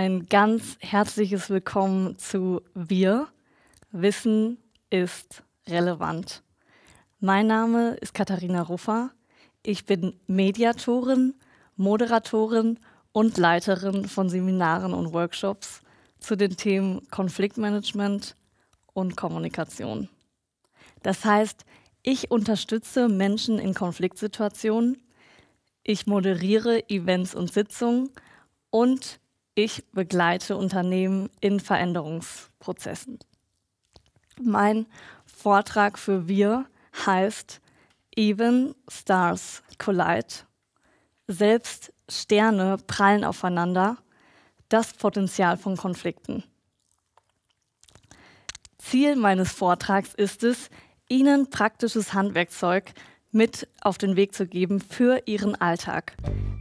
ein ganz herzliches Willkommen zu Wir. Wissen ist relevant. Mein Name ist Katharina Ruffer. Ich bin Mediatorin, Moderatorin und Leiterin von Seminaren und Workshops zu den Themen Konfliktmanagement und Kommunikation. Das heißt, ich unterstütze Menschen in Konfliktsituationen, ich moderiere Events und Sitzungen und ich begleite Unternehmen in Veränderungsprozessen. Mein Vortrag für Wir heißt Even Stars Collide. Selbst Sterne prallen aufeinander. Das Potenzial von Konflikten. Ziel meines Vortrags ist es, Ihnen praktisches Handwerkzeug mit auf den Weg zu geben für Ihren Alltag.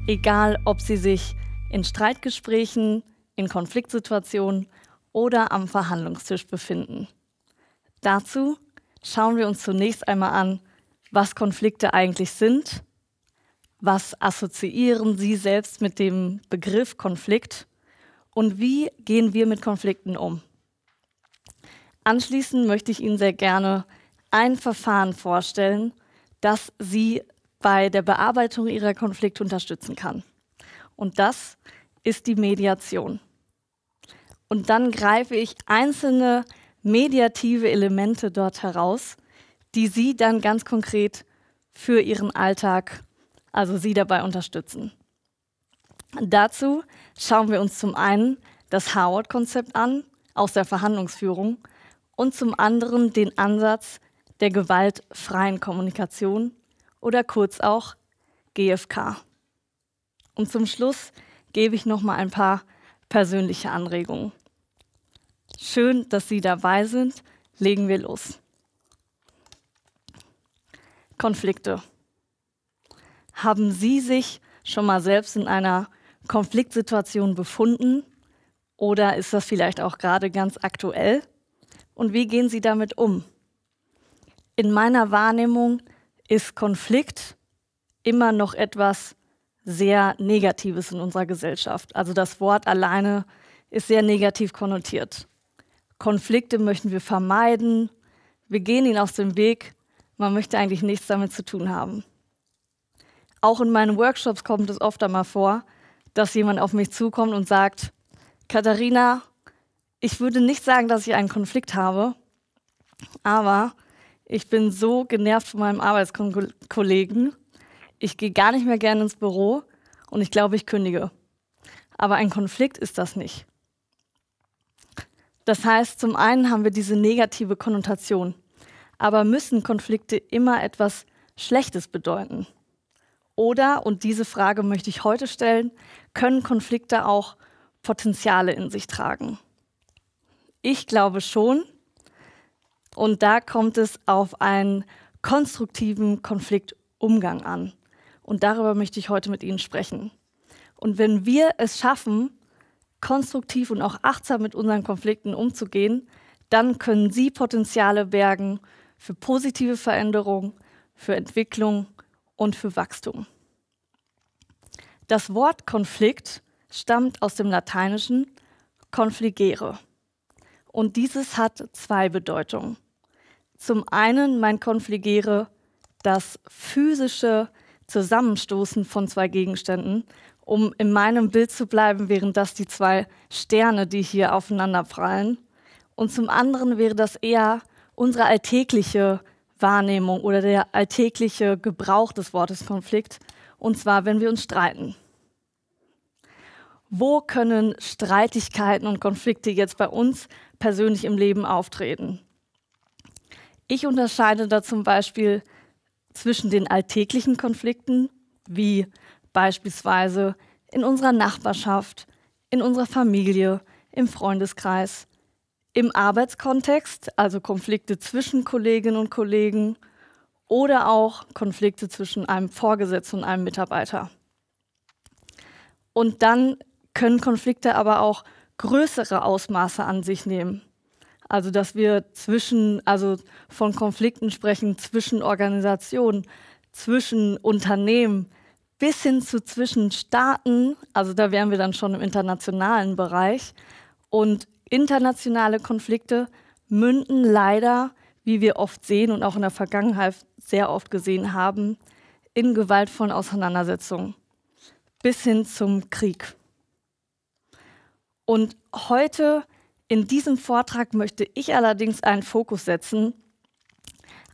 Egal, ob Sie sich in Streitgesprächen, in Konfliktsituationen oder am Verhandlungstisch befinden. Dazu schauen wir uns zunächst einmal an, was Konflikte eigentlich sind, was assoziieren Sie selbst mit dem Begriff Konflikt und wie gehen wir mit Konflikten um. Anschließend möchte ich Ihnen sehr gerne ein Verfahren vorstellen, das Sie bei der Bearbeitung Ihrer Konflikte unterstützen kann. Und das ist die Mediation. Und dann greife ich einzelne mediative Elemente dort heraus, die Sie dann ganz konkret für Ihren Alltag, also Sie dabei unterstützen. Dazu schauen wir uns zum einen das Howard-Konzept an aus der Verhandlungsführung und zum anderen den Ansatz der gewaltfreien Kommunikation oder kurz auch GFK. Und zum Schluss gebe ich noch mal ein paar persönliche Anregungen. Schön, dass Sie dabei sind. Legen wir los. Konflikte. Haben Sie sich schon mal selbst in einer Konfliktsituation befunden? Oder ist das vielleicht auch gerade ganz aktuell? Und wie gehen Sie damit um? In meiner Wahrnehmung ist Konflikt immer noch etwas sehr Negatives in unserer Gesellschaft. Also das Wort alleine ist sehr negativ konnotiert. Konflikte möchten wir vermeiden, wir gehen ihnen aus dem Weg, man möchte eigentlich nichts damit zu tun haben. Auch in meinen Workshops kommt es oft einmal vor, dass jemand auf mich zukommt und sagt, Katharina, ich würde nicht sagen, dass ich einen Konflikt habe, aber ich bin so genervt von meinem Arbeitskollegen ich gehe gar nicht mehr gern ins Büro und ich glaube, ich kündige. Aber ein Konflikt ist das nicht. Das heißt, zum einen haben wir diese negative Konnotation, aber müssen Konflikte immer etwas Schlechtes bedeuten? Oder, und diese Frage möchte ich heute stellen, können Konflikte auch Potenziale in sich tragen? Ich glaube schon. Und da kommt es auf einen konstruktiven Konfliktumgang an. Und darüber möchte ich heute mit Ihnen sprechen. Und wenn wir es schaffen, konstruktiv und auch achtsam mit unseren Konflikten umzugehen, dann können Sie Potenziale bergen für positive Veränderung, für Entwicklung und für Wachstum. Das Wort Konflikt stammt aus dem Lateinischen confligere. Und dieses hat zwei Bedeutungen. Zum einen mein Konfligere, das physische Zusammenstoßen von zwei Gegenständen, um in meinem Bild zu bleiben, wären das die zwei Sterne, die hier aufeinander prallen. Und zum anderen wäre das eher unsere alltägliche Wahrnehmung oder der alltägliche Gebrauch des Wortes Konflikt, und zwar wenn wir uns streiten. Wo können Streitigkeiten und Konflikte jetzt bei uns persönlich im Leben auftreten? Ich unterscheide da zum Beispiel zwischen den alltäglichen Konflikten, wie beispielsweise in unserer Nachbarschaft, in unserer Familie, im Freundeskreis, im Arbeitskontext, also Konflikte zwischen Kolleginnen und Kollegen oder auch Konflikte zwischen einem Vorgesetzten und einem Mitarbeiter. Und dann können Konflikte aber auch größere Ausmaße an sich nehmen. Also dass wir zwischen, also von Konflikten sprechen, zwischen Organisationen, zwischen Unternehmen bis hin zu zwischen Staaten, also da wären wir dann schon im internationalen Bereich. Und internationale Konflikte münden leider, wie wir oft sehen und auch in der Vergangenheit sehr oft gesehen haben, in gewaltvollen Auseinandersetzungen bis hin zum Krieg. Und heute in diesem Vortrag möchte ich allerdings einen Fokus setzen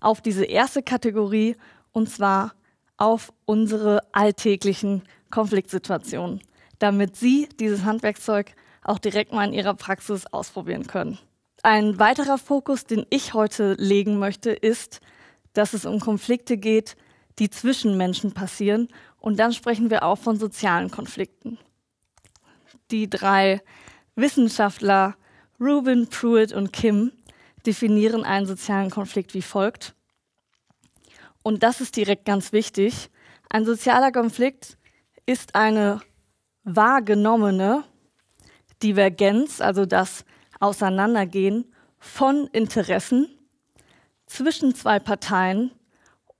auf diese erste Kategorie und zwar auf unsere alltäglichen Konfliktsituationen, damit Sie dieses Handwerkzeug auch direkt mal in Ihrer Praxis ausprobieren können. Ein weiterer Fokus, den ich heute legen möchte, ist, dass es um Konflikte geht, die zwischen Menschen passieren. Und dann sprechen wir auch von sozialen Konflikten. Die drei Wissenschaftler Rubin, Pruitt und Kim definieren einen sozialen Konflikt wie folgt. Und das ist direkt ganz wichtig. Ein sozialer Konflikt ist eine wahrgenommene Divergenz, also das Auseinandergehen von Interessen zwischen zwei Parteien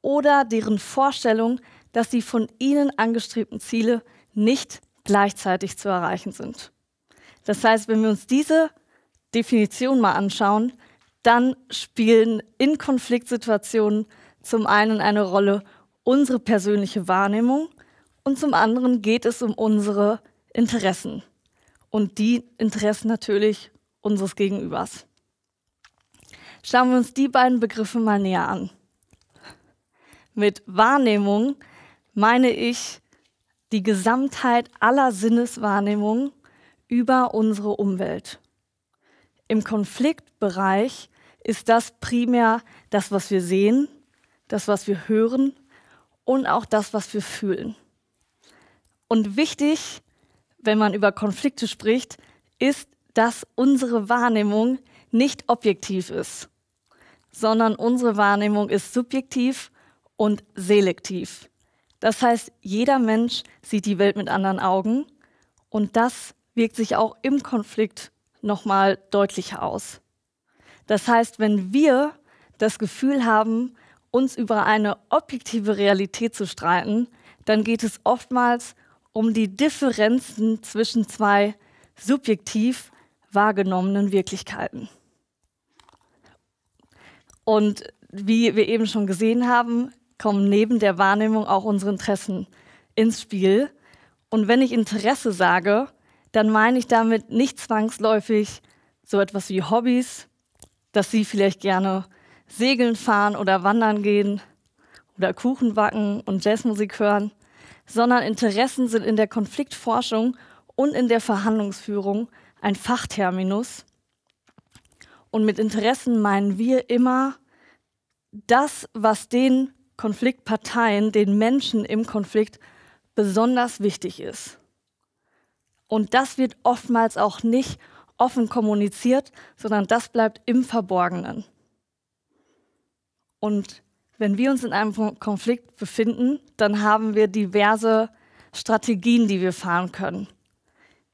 oder deren Vorstellung, dass die von ihnen angestrebten Ziele nicht gleichzeitig zu erreichen sind. Das heißt, wenn wir uns diese Definition mal anschauen, dann spielen in Konfliktsituationen zum einen eine Rolle unsere persönliche Wahrnehmung und zum anderen geht es um unsere Interessen und die Interessen natürlich unseres Gegenübers. Schauen wir uns die beiden Begriffe mal näher an. Mit Wahrnehmung meine ich die Gesamtheit aller Sinneswahrnehmungen über unsere Umwelt. Im Konfliktbereich ist das primär das, was wir sehen, das, was wir hören und auch das, was wir fühlen. Und wichtig, wenn man über Konflikte spricht, ist, dass unsere Wahrnehmung nicht objektiv ist, sondern unsere Wahrnehmung ist subjektiv und selektiv. Das heißt, jeder Mensch sieht die Welt mit anderen Augen und das wirkt sich auch im Konflikt nochmal deutlicher aus. Das heißt, wenn wir das Gefühl haben, uns über eine objektive Realität zu streiten, dann geht es oftmals um die Differenzen zwischen zwei subjektiv wahrgenommenen Wirklichkeiten. Und wie wir eben schon gesehen haben, kommen neben der Wahrnehmung auch unsere Interessen ins Spiel. Und wenn ich Interesse sage, dann meine ich damit nicht zwangsläufig so etwas wie Hobbys, dass Sie vielleicht gerne segeln fahren oder wandern gehen oder Kuchen backen und Jazzmusik hören, sondern Interessen sind in der Konfliktforschung und in der Verhandlungsführung ein Fachterminus. Und mit Interessen meinen wir immer das, was den Konfliktparteien, den Menschen im Konflikt besonders wichtig ist. Und das wird oftmals auch nicht offen kommuniziert, sondern das bleibt im Verborgenen. Und wenn wir uns in einem Konflikt befinden, dann haben wir diverse Strategien, die wir fahren können.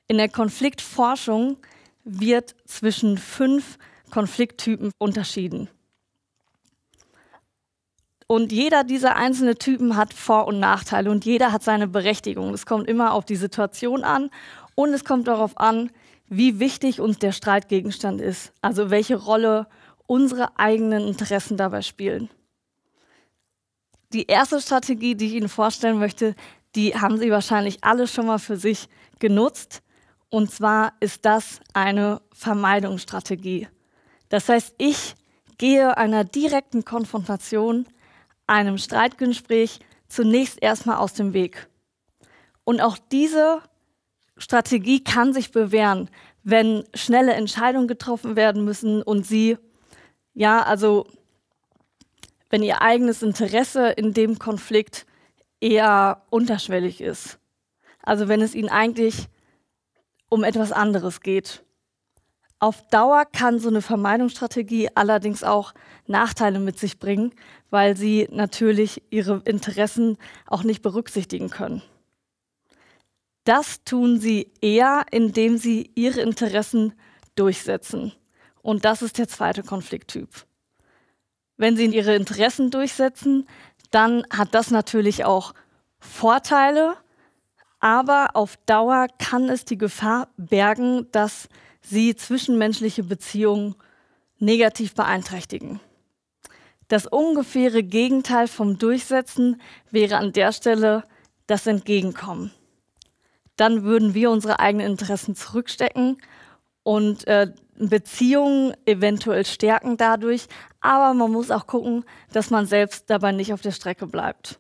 In der Konfliktforschung wird zwischen fünf Konflikttypen unterschieden. Und jeder dieser einzelnen Typen hat Vor- und Nachteile und jeder hat seine Berechtigung. Es kommt immer auf die Situation an und es kommt darauf an, wie wichtig uns der Streitgegenstand ist, also welche Rolle unsere eigenen Interessen dabei spielen. Die erste Strategie, die ich Ihnen vorstellen möchte, die haben Sie wahrscheinlich alle schon mal für sich genutzt. Und zwar ist das eine Vermeidungsstrategie. Das heißt, ich gehe einer direkten Konfrontation, einem Streitgespräch zunächst erstmal aus dem Weg. Und auch diese Strategie kann sich bewähren, wenn schnelle Entscheidungen getroffen werden müssen und sie, ja, also wenn ihr eigenes Interesse in dem Konflikt eher unterschwellig ist. Also wenn es ihnen eigentlich um etwas anderes geht. Auf Dauer kann so eine Vermeidungsstrategie allerdings auch Nachteile mit sich bringen, weil sie natürlich ihre Interessen auch nicht berücksichtigen können. Das tun sie eher, indem sie ihre Interessen durchsetzen. Und das ist der zweite Konflikttyp. Wenn sie ihre Interessen durchsetzen, dann hat das natürlich auch Vorteile, aber auf Dauer kann es die Gefahr bergen, dass sie zwischenmenschliche Beziehungen negativ beeinträchtigen. Das ungefähre Gegenteil vom Durchsetzen wäre an der Stelle das Entgegenkommen dann würden wir unsere eigenen Interessen zurückstecken und äh, Beziehungen eventuell stärken dadurch. Aber man muss auch gucken, dass man selbst dabei nicht auf der Strecke bleibt.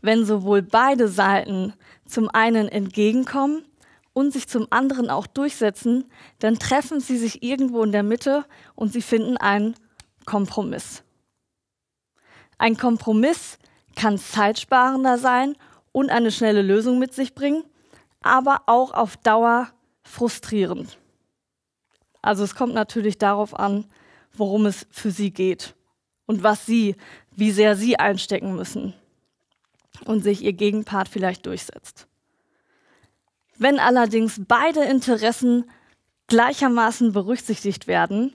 Wenn sowohl beide Seiten zum einen entgegenkommen und sich zum anderen auch durchsetzen, dann treffen sie sich irgendwo in der Mitte und sie finden einen Kompromiss. Ein Kompromiss kann zeitsparender sein und eine schnelle Lösung mit sich bringen, aber auch auf Dauer frustrierend. Also es kommt natürlich darauf an, worum es für Sie geht und was Sie, wie sehr Sie einstecken müssen und sich Ihr Gegenpart vielleicht durchsetzt. Wenn allerdings beide Interessen gleichermaßen berücksichtigt werden,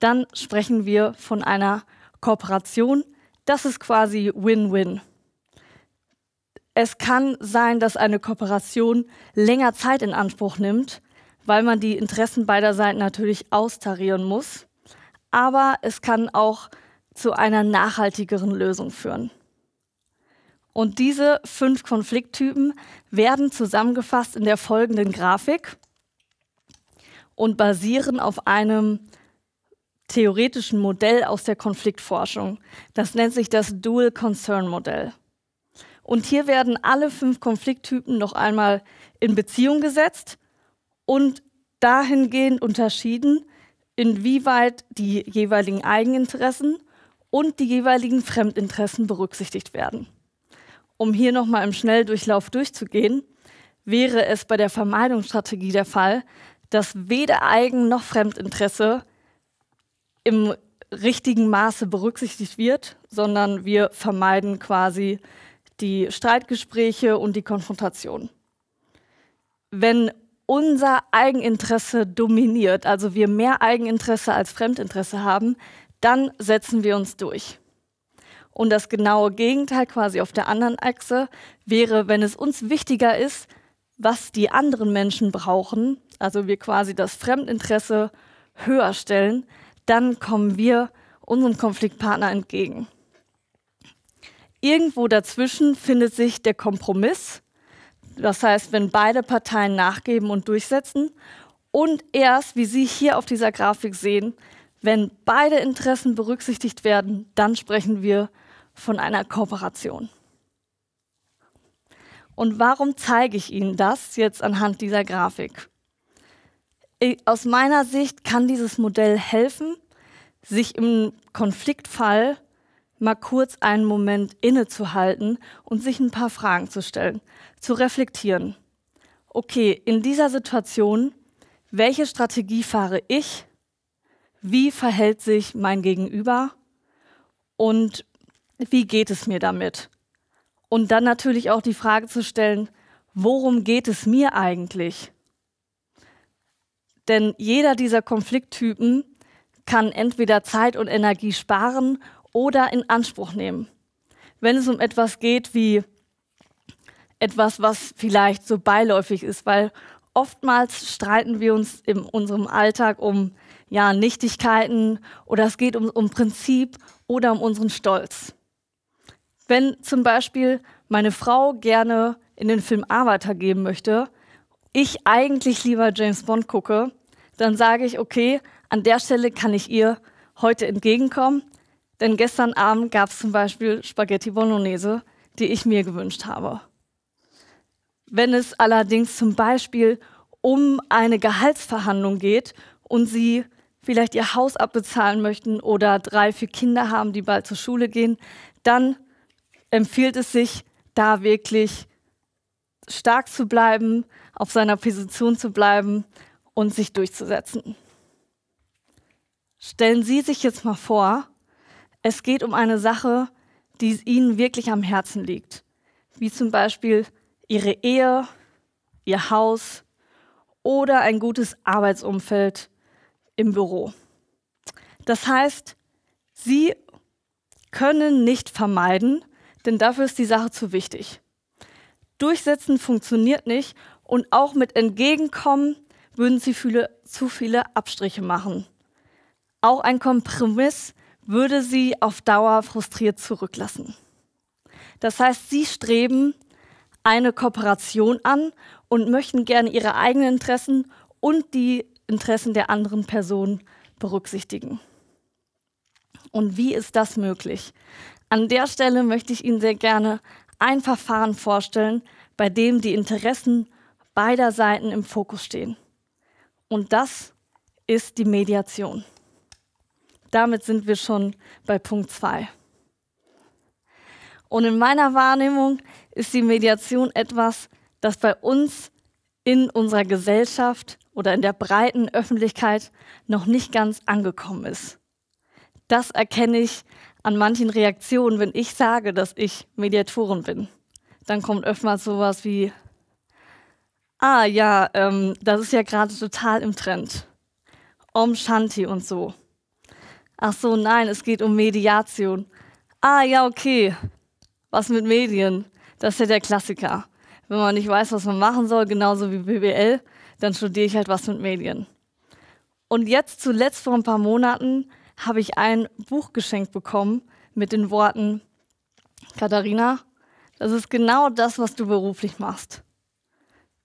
dann sprechen wir von einer Kooperation. Das ist quasi Win-Win. Es kann sein, dass eine Kooperation länger Zeit in Anspruch nimmt, weil man die Interessen beider Seiten natürlich austarieren muss. Aber es kann auch zu einer nachhaltigeren Lösung führen. Und diese fünf Konflikttypen werden zusammengefasst in der folgenden Grafik und basieren auf einem theoretischen Modell aus der Konfliktforschung. Das nennt sich das Dual Concern Modell. Und hier werden alle fünf Konflikttypen noch einmal in Beziehung gesetzt und dahingehend unterschieden, inwieweit die jeweiligen Eigeninteressen und die jeweiligen Fremdinteressen berücksichtigt werden. Um hier nochmal im Schnelldurchlauf durchzugehen, wäre es bei der Vermeidungsstrategie der Fall, dass weder Eigen- noch Fremdinteresse im richtigen Maße berücksichtigt wird, sondern wir vermeiden quasi die Streitgespräche und die Konfrontation. Wenn unser Eigeninteresse dominiert, also wir mehr Eigeninteresse als Fremdinteresse haben, dann setzen wir uns durch. Und das genaue Gegenteil quasi auf der anderen Achse wäre, wenn es uns wichtiger ist, was die anderen Menschen brauchen, also wir quasi das Fremdinteresse höher stellen, dann kommen wir unserem Konfliktpartner entgegen. Irgendwo dazwischen findet sich der Kompromiss, das heißt, wenn beide Parteien nachgeben und durchsetzen. Und erst, wie Sie hier auf dieser Grafik sehen, wenn beide Interessen berücksichtigt werden, dann sprechen wir von einer Kooperation. Und warum zeige ich Ihnen das jetzt anhand dieser Grafik? Aus meiner Sicht kann dieses Modell helfen, sich im Konfliktfall mal kurz einen Moment innezuhalten und sich ein paar Fragen zu stellen, zu reflektieren. Okay, in dieser Situation, welche Strategie fahre ich? Wie verhält sich mein Gegenüber? Und wie geht es mir damit? Und dann natürlich auch die Frage zu stellen, worum geht es mir eigentlich? Denn jeder dieser Konflikttypen kann entweder Zeit und Energie sparen oder in Anspruch nehmen. Wenn es um etwas geht wie etwas, was vielleicht so beiläufig ist, weil oftmals streiten wir uns in unserem Alltag um ja, Nichtigkeiten oder es geht um, um Prinzip oder um unseren Stolz. Wenn zum Beispiel meine Frau gerne in den Film Arbeiter geben möchte, ich eigentlich lieber James Bond gucke, dann sage ich, okay, an der Stelle kann ich ihr heute entgegenkommen denn gestern Abend gab es zum Beispiel Spaghetti Bolognese, die ich mir gewünscht habe. Wenn es allerdings zum Beispiel um eine Gehaltsverhandlung geht und Sie vielleicht Ihr Haus abbezahlen möchten oder drei, vier Kinder haben, die bald zur Schule gehen, dann empfiehlt es sich, da wirklich stark zu bleiben, auf seiner Position zu bleiben und sich durchzusetzen. Stellen Sie sich jetzt mal vor, es geht um eine Sache, die ihnen wirklich am Herzen liegt, wie zum Beispiel ihre Ehe, ihr Haus oder ein gutes Arbeitsumfeld im Büro. Das heißt, sie können nicht vermeiden, denn dafür ist die Sache zu wichtig. Durchsetzen funktioniert nicht und auch mit Entgegenkommen würden sie viele, zu viele Abstriche machen. Auch ein Kompromiss würde sie auf Dauer frustriert zurücklassen. Das heißt, sie streben eine Kooperation an und möchten gerne ihre eigenen Interessen und die Interessen der anderen Person berücksichtigen. Und wie ist das möglich? An der Stelle möchte ich Ihnen sehr gerne ein Verfahren vorstellen, bei dem die Interessen beider Seiten im Fokus stehen. Und das ist die Mediation. Damit sind wir schon bei Punkt 2. Und in meiner Wahrnehmung ist die Mediation etwas, das bei uns in unserer Gesellschaft oder in der breiten Öffentlichkeit noch nicht ganz angekommen ist. Das erkenne ich an manchen Reaktionen, wenn ich sage, dass ich Mediatorin bin. Dann kommt oftmals sowas wie, ah ja, ähm, das ist ja gerade total im Trend. Om Shanti und so. Ach so, nein, es geht um Mediation. Ah ja, okay. Was mit Medien? Das ist ja der Klassiker. Wenn man nicht weiß, was man machen soll, genauso wie BWL, dann studiere ich halt was mit Medien. Und jetzt zuletzt vor ein paar Monaten habe ich ein Buch geschenkt bekommen mit den Worten, Katharina, das ist genau das, was du beruflich machst.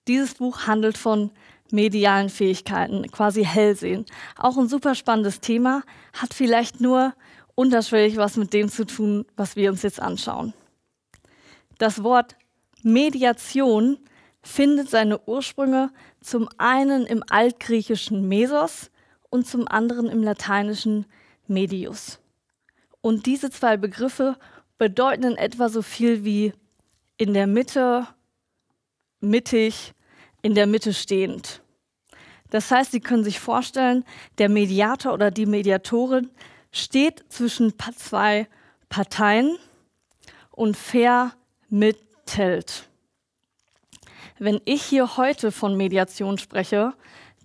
Dieses Buch handelt von medialen Fähigkeiten, quasi Hellsehen. Auch ein super spannendes Thema, hat vielleicht nur unterschwellig was mit dem zu tun, was wir uns jetzt anschauen. Das Wort Mediation findet seine Ursprünge zum einen im altgriechischen Mesos und zum anderen im lateinischen Medius. Und diese zwei Begriffe bedeuten etwa so viel wie in der Mitte, mittig in der Mitte stehend. Das heißt, Sie können sich vorstellen, der Mediator oder die Mediatorin steht zwischen zwei Parteien und vermittelt. Wenn ich hier heute von Mediation spreche,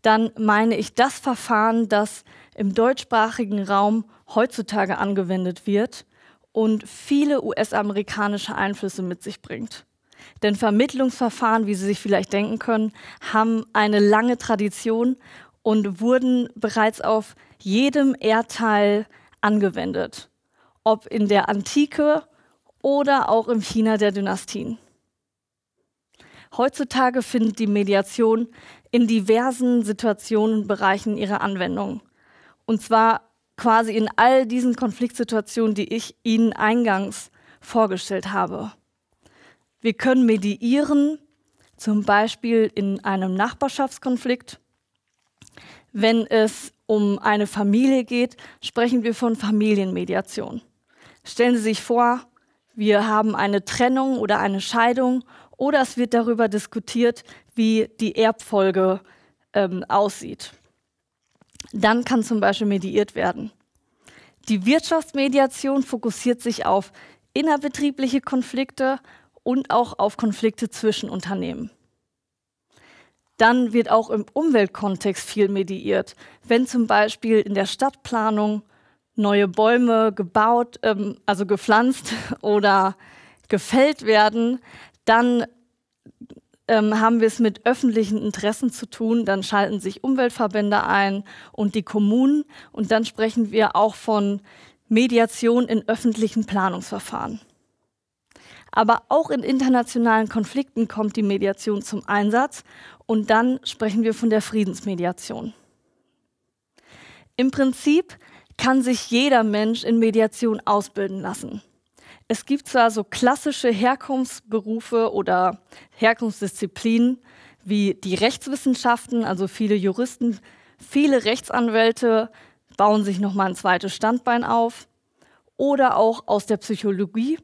dann meine ich das Verfahren, das im deutschsprachigen Raum heutzutage angewendet wird und viele US-amerikanische Einflüsse mit sich bringt. Denn Vermittlungsverfahren, wie Sie sich vielleicht denken können, haben eine lange Tradition und wurden bereits auf jedem Erdteil angewendet, ob in der Antike oder auch im China der Dynastien. Heutzutage findet die Mediation in diversen Situationen und Bereichen ihre Anwendung. Und zwar quasi in all diesen Konfliktsituationen, die ich Ihnen eingangs vorgestellt habe. Wir können mediieren, zum Beispiel in einem Nachbarschaftskonflikt. Wenn es um eine Familie geht, sprechen wir von Familienmediation. Stellen Sie sich vor, wir haben eine Trennung oder eine Scheidung oder es wird darüber diskutiert, wie die Erbfolge ähm, aussieht. Dann kann zum Beispiel mediiert werden. Die Wirtschaftsmediation fokussiert sich auf innerbetriebliche Konflikte und auch auf Konflikte zwischen Unternehmen. Dann wird auch im Umweltkontext viel mediiert, wenn zum Beispiel in der Stadtplanung neue Bäume gebaut, ähm, also gepflanzt oder gefällt werden, dann ähm, haben wir es mit öffentlichen Interessen zu tun. Dann schalten sich Umweltverbände ein und die Kommunen. Und dann sprechen wir auch von Mediation in öffentlichen Planungsverfahren. Aber auch in internationalen Konflikten kommt die Mediation zum Einsatz und dann sprechen wir von der Friedensmediation. Im Prinzip kann sich jeder Mensch in Mediation ausbilden lassen. Es gibt zwar so klassische Herkunftsberufe oder Herkunftsdisziplinen wie die Rechtswissenschaften, also viele Juristen, viele Rechtsanwälte bauen sich nochmal ein zweites Standbein auf oder auch aus der Psychologie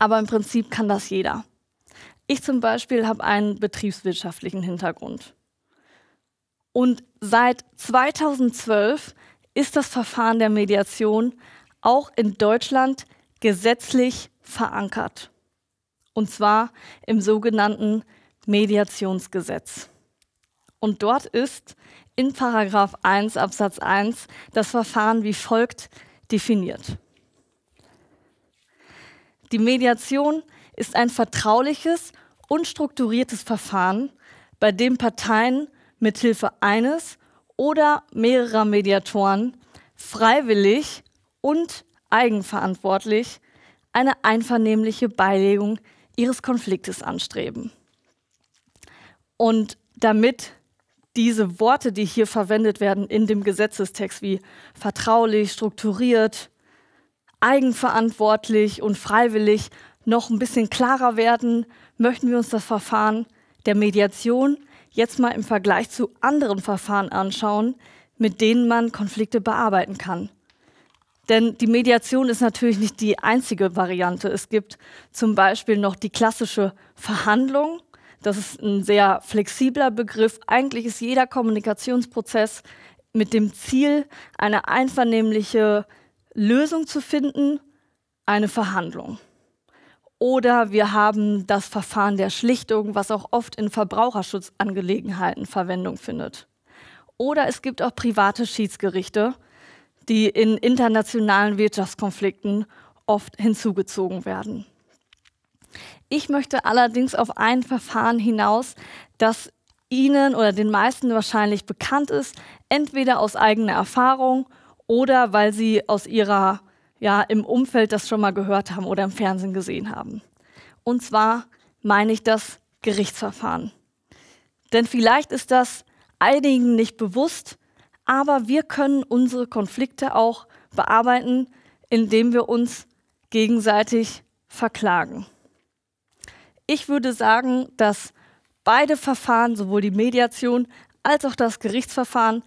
aber im Prinzip kann das jeder. Ich zum Beispiel habe einen betriebswirtschaftlichen Hintergrund. Und seit 2012 ist das Verfahren der Mediation auch in Deutschland gesetzlich verankert. Und zwar im sogenannten Mediationsgesetz. Und dort ist in Paragraph 1 Absatz 1 das Verfahren wie folgt definiert. Die Mediation ist ein vertrauliches und strukturiertes Verfahren, bei dem Parteien mithilfe eines oder mehrerer Mediatoren freiwillig und eigenverantwortlich eine einvernehmliche Beilegung ihres Konfliktes anstreben. Und damit diese Worte, die hier verwendet werden in dem Gesetzestext, wie vertraulich, strukturiert, eigenverantwortlich und freiwillig noch ein bisschen klarer werden, möchten wir uns das Verfahren der Mediation jetzt mal im Vergleich zu anderen Verfahren anschauen, mit denen man Konflikte bearbeiten kann. Denn die Mediation ist natürlich nicht die einzige Variante. Es gibt zum Beispiel noch die klassische Verhandlung. Das ist ein sehr flexibler Begriff. Eigentlich ist jeder Kommunikationsprozess mit dem Ziel, eine einvernehmliche Lösung zu finden, eine Verhandlung. Oder wir haben das Verfahren der Schlichtung, was auch oft in Verbraucherschutzangelegenheiten Verwendung findet. Oder es gibt auch private Schiedsgerichte, die in internationalen Wirtschaftskonflikten oft hinzugezogen werden. Ich möchte allerdings auf ein Verfahren hinaus, das Ihnen oder den meisten wahrscheinlich bekannt ist, entweder aus eigener Erfahrung oder weil sie aus ihrer, ja, im Umfeld das schon mal gehört haben oder im Fernsehen gesehen haben. Und zwar meine ich das Gerichtsverfahren. Denn vielleicht ist das einigen nicht bewusst, aber wir können unsere Konflikte auch bearbeiten, indem wir uns gegenseitig verklagen. Ich würde sagen, dass beide Verfahren, sowohl die Mediation als auch das Gerichtsverfahren,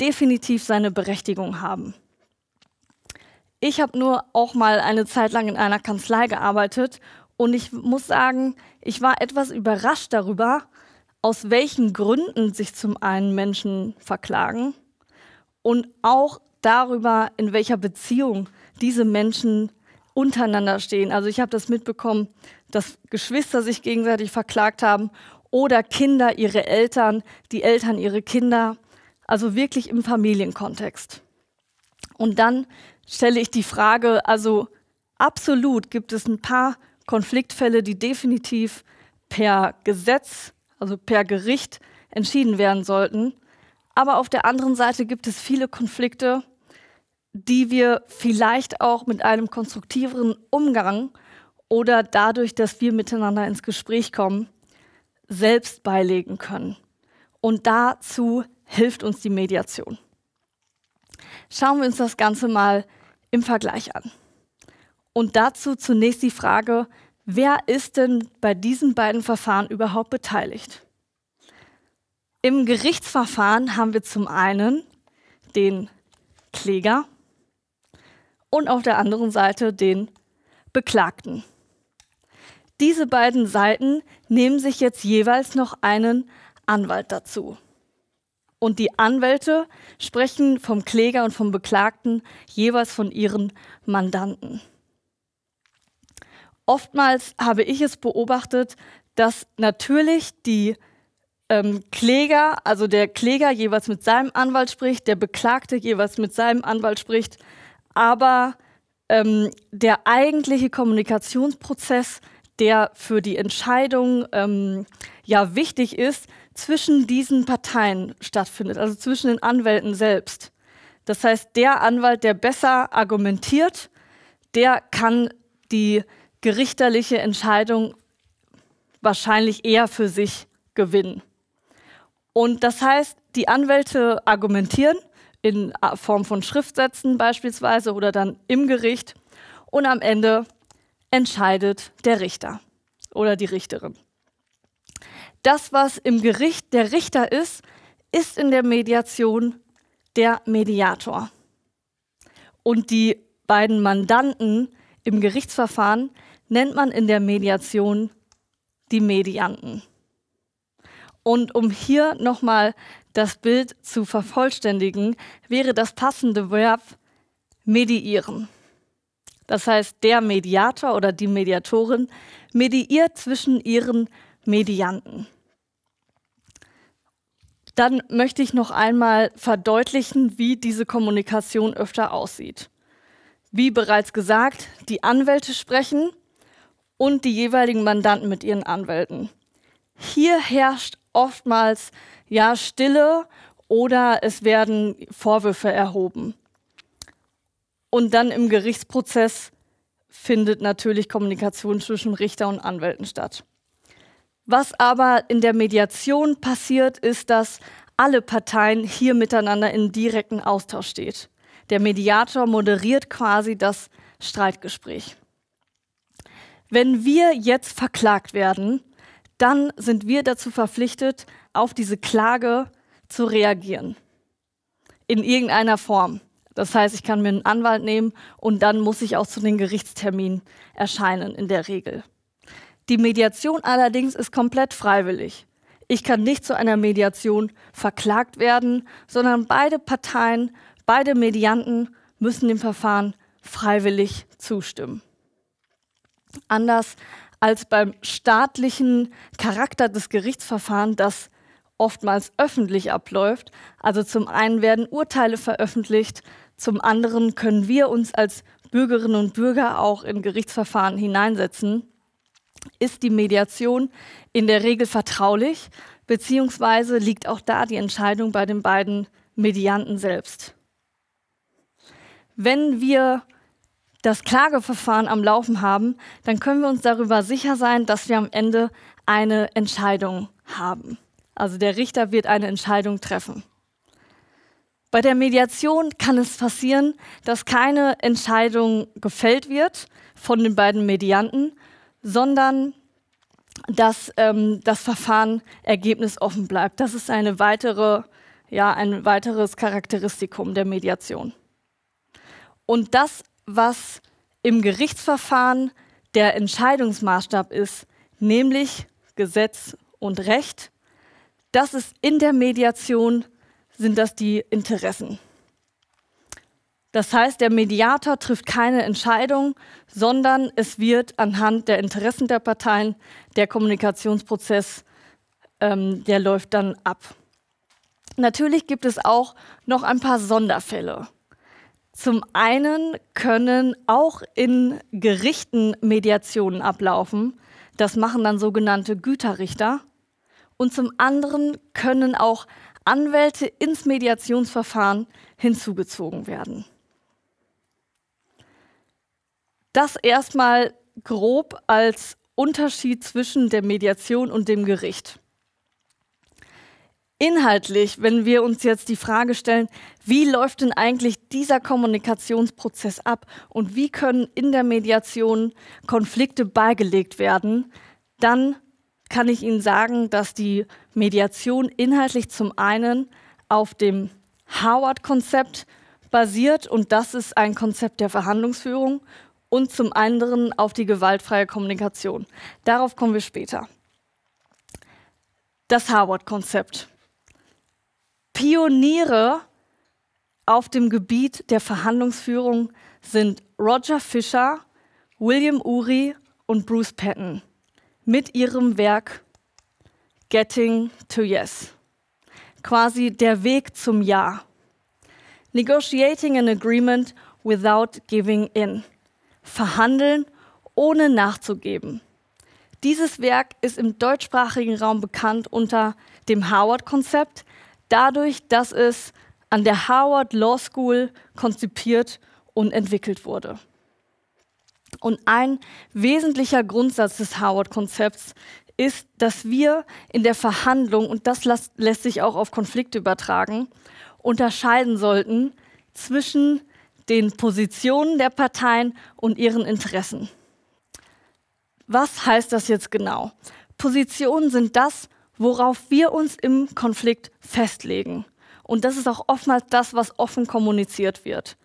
definitiv seine Berechtigung haben. Ich habe nur auch mal eine Zeit lang in einer Kanzlei gearbeitet und ich muss sagen, ich war etwas überrascht darüber, aus welchen Gründen sich zum einen Menschen verklagen und auch darüber, in welcher Beziehung diese Menschen untereinander stehen. Also ich habe das mitbekommen, dass Geschwister sich gegenseitig verklagt haben oder Kinder ihre Eltern, die Eltern ihre Kinder. Also wirklich im Familienkontext. Und dann stelle ich die Frage, also absolut gibt es ein paar Konfliktfälle, die definitiv per Gesetz, also per Gericht entschieden werden sollten. Aber auf der anderen Seite gibt es viele Konflikte, die wir vielleicht auch mit einem konstruktiveren Umgang oder dadurch, dass wir miteinander ins Gespräch kommen, selbst beilegen können. Und dazu hilft uns die Mediation. Schauen wir uns das Ganze mal im Vergleich an. Und dazu zunächst die Frage, wer ist denn bei diesen beiden Verfahren überhaupt beteiligt? Im Gerichtsverfahren haben wir zum einen den Kläger und auf der anderen Seite den Beklagten. Diese beiden Seiten nehmen sich jetzt jeweils noch einen Anwalt dazu und die Anwälte sprechen vom Kläger und vom Beklagten jeweils von ihren Mandanten. Oftmals habe ich es beobachtet, dass natürlich die ähm, Kläger, also der Kläger jeweils mit seinem Anwalt spricht, der Beklagte jeweils mit seinem Anwalt spricht, aber ähm, der eigentliche Kommunikationsprozess, der für die Entscheidung ähm, ja wichtig ist, zwischen diesen Parteien stattfindet, also zwischen den Anwälten selbst. Das heißt, der Anwalt, der besser argumentiert, der kann die gerichterliche Entscheidung wahrscheinlich eher für sich gewinnen. Und das heißt, die Anwälte argumentieren in Form von Schriftsätzen beispielsweise oder dann im Gericht und am Ende entscheidet der Richter oder die Richterin. Das, was im Gericht der Richter ist, ist in der Mediation der Mediator. Und die beiden Mandanten im Gerichtsverfahren nennt man in der Mediation die Medianten. Und um hier nochmal das Bild zu vervollständigen, wäre das passende Verb mediieren. Das heißt, der Mediator oder die Mediatorin mediiert zwischen ihren Medianten dann möchte ich noch einmal verdeutlichen, wie diese Kommunikation öfter aussieht. Wie bereits gesagt, die Anwälte sprechen und die jeweiligen Mandanten mit ihren Anwälten. Hier herrscht oftmals ja Stille oder es werden Vorwürfe erhoben. Und dann im Gerichtsprozess findet natürlich Kommunikation zwischen Richter und Anwälten statt. Was aber in der Mediation passiert, ist, dass alle Parteien hier miteinander in direkten Austausch steht. Der Mediator moderiert quasi das Streitgespräch. Wenn wir jetzt verklagt werden, dann sind wir dazu verpflichtet, auf diese Klage zu reagieren. In irgendeiner Form. Das heißt, ich kann mir einen Anwalt nehmen und dann muss ich auch zu den Gerichtsterminen erscheinen in der Regel. Die Mediation allerdings ist komplett freiwillig. Ich kann nicht zu einer Mediation verklagt werden, sondern beide Parteien, beide Medianten müssen dem Verfahren freiwillig zustimmen. Anders als beim staatlichen Charakter des Gerichtsverfahrens, das oftmals öffentlich abläuft. Also zum einen werden Urteile veröffentlicht, zum anderen können wir uns als Bürgerinnen und Bürger auch in Gerichtsverfahren hineinsetzen ist die Mediation in der Regel vertraulich, beziehungsweise liegt auch da die Entscheidung bei den beiden Medianten selbst. Wenn wir das Klageverfahren am Laufen haben, dann können wir uns darüber sicher sein, dass wir am Ende eine Entscheidung haben. Also der Richter wird eine Entscheidung treffen. Bei der Mediation kann es passieren, dass keine Entscheidung gefällt wird von den beiden Medianten, sondern dass ähm, das Verfahren ergebnisoffen bleibt. Das ist eine weitere, ja, ein weiteres Charakteristikum der Mediation. Und das, was im Gerichtsverfahren der Entscheidungsmaßstab ist, nämlich Gesetz und Recht, das ist in der Mediation, sind das die Interessen. Das heißt, der Mediator trifft keine Entscheidung, sondern es wird anhand der Interessen der Parteien der Kommunikationsprozess, ähm, der läuft dann ab. Natürlich gibt es auch noch ein paar Sonderfälle. Zum einen können auch in Gerichten Mediationen ablaufen. Das machen dann sogenannte Güterrichter. Und zum anderen können auch Anwälte ins Mediationsverfahren hinzugezogen werden. Das erstmal grob als Unterschied zwischen der Mediation und dem Gericht. Inhaltlich, wenn wir uns jetzt die Frage stellen, wie läuft denn eigentlich dieser Kommunikationsprozess ab und wie können in der Mediation Konflikte beigelegt werden, dann kann ich Ihnen sagen, dass die Mediation inhaltlich zum einen auf dem Howard-Konzept basiert und das ist ein Konzept der Verhandlungsführung und zum anderen auf die gewaltfreie Kommunikation. Darauf kommen wir später. Das Harvard-Konzept. Pioniere auf dem Gebiet der Verhandlungsführung sind Roger Fisher, William Uri und Bruce Patton mit ihrem Werk Getting to Yes. Quasi der Weg zum Ja. Negotiating an Agreement without giving in verhandeln, ohne nachzugeben. Dieses Werk ist im deutschsprachigen Raum bekannt unter dem Harvard-Konzept, dadurch, dass es an der Harvard Law School konzipiert und entwickelt wurde. Und ein wesentlicher Grundsatz des Harvard-Konzepts ist, dass wir in der Verhandlung, und das lässt sich auch auf Konflikte übertragen, unterscheiden sollten zwischen den Positionen der Parteien und ihren Interessen. Was heißt das jetzt genau? Positionen sind das, worauf wir uns im Konflikt festlegen. Und das ist auch oftmals das, was offen kommuniziert wird.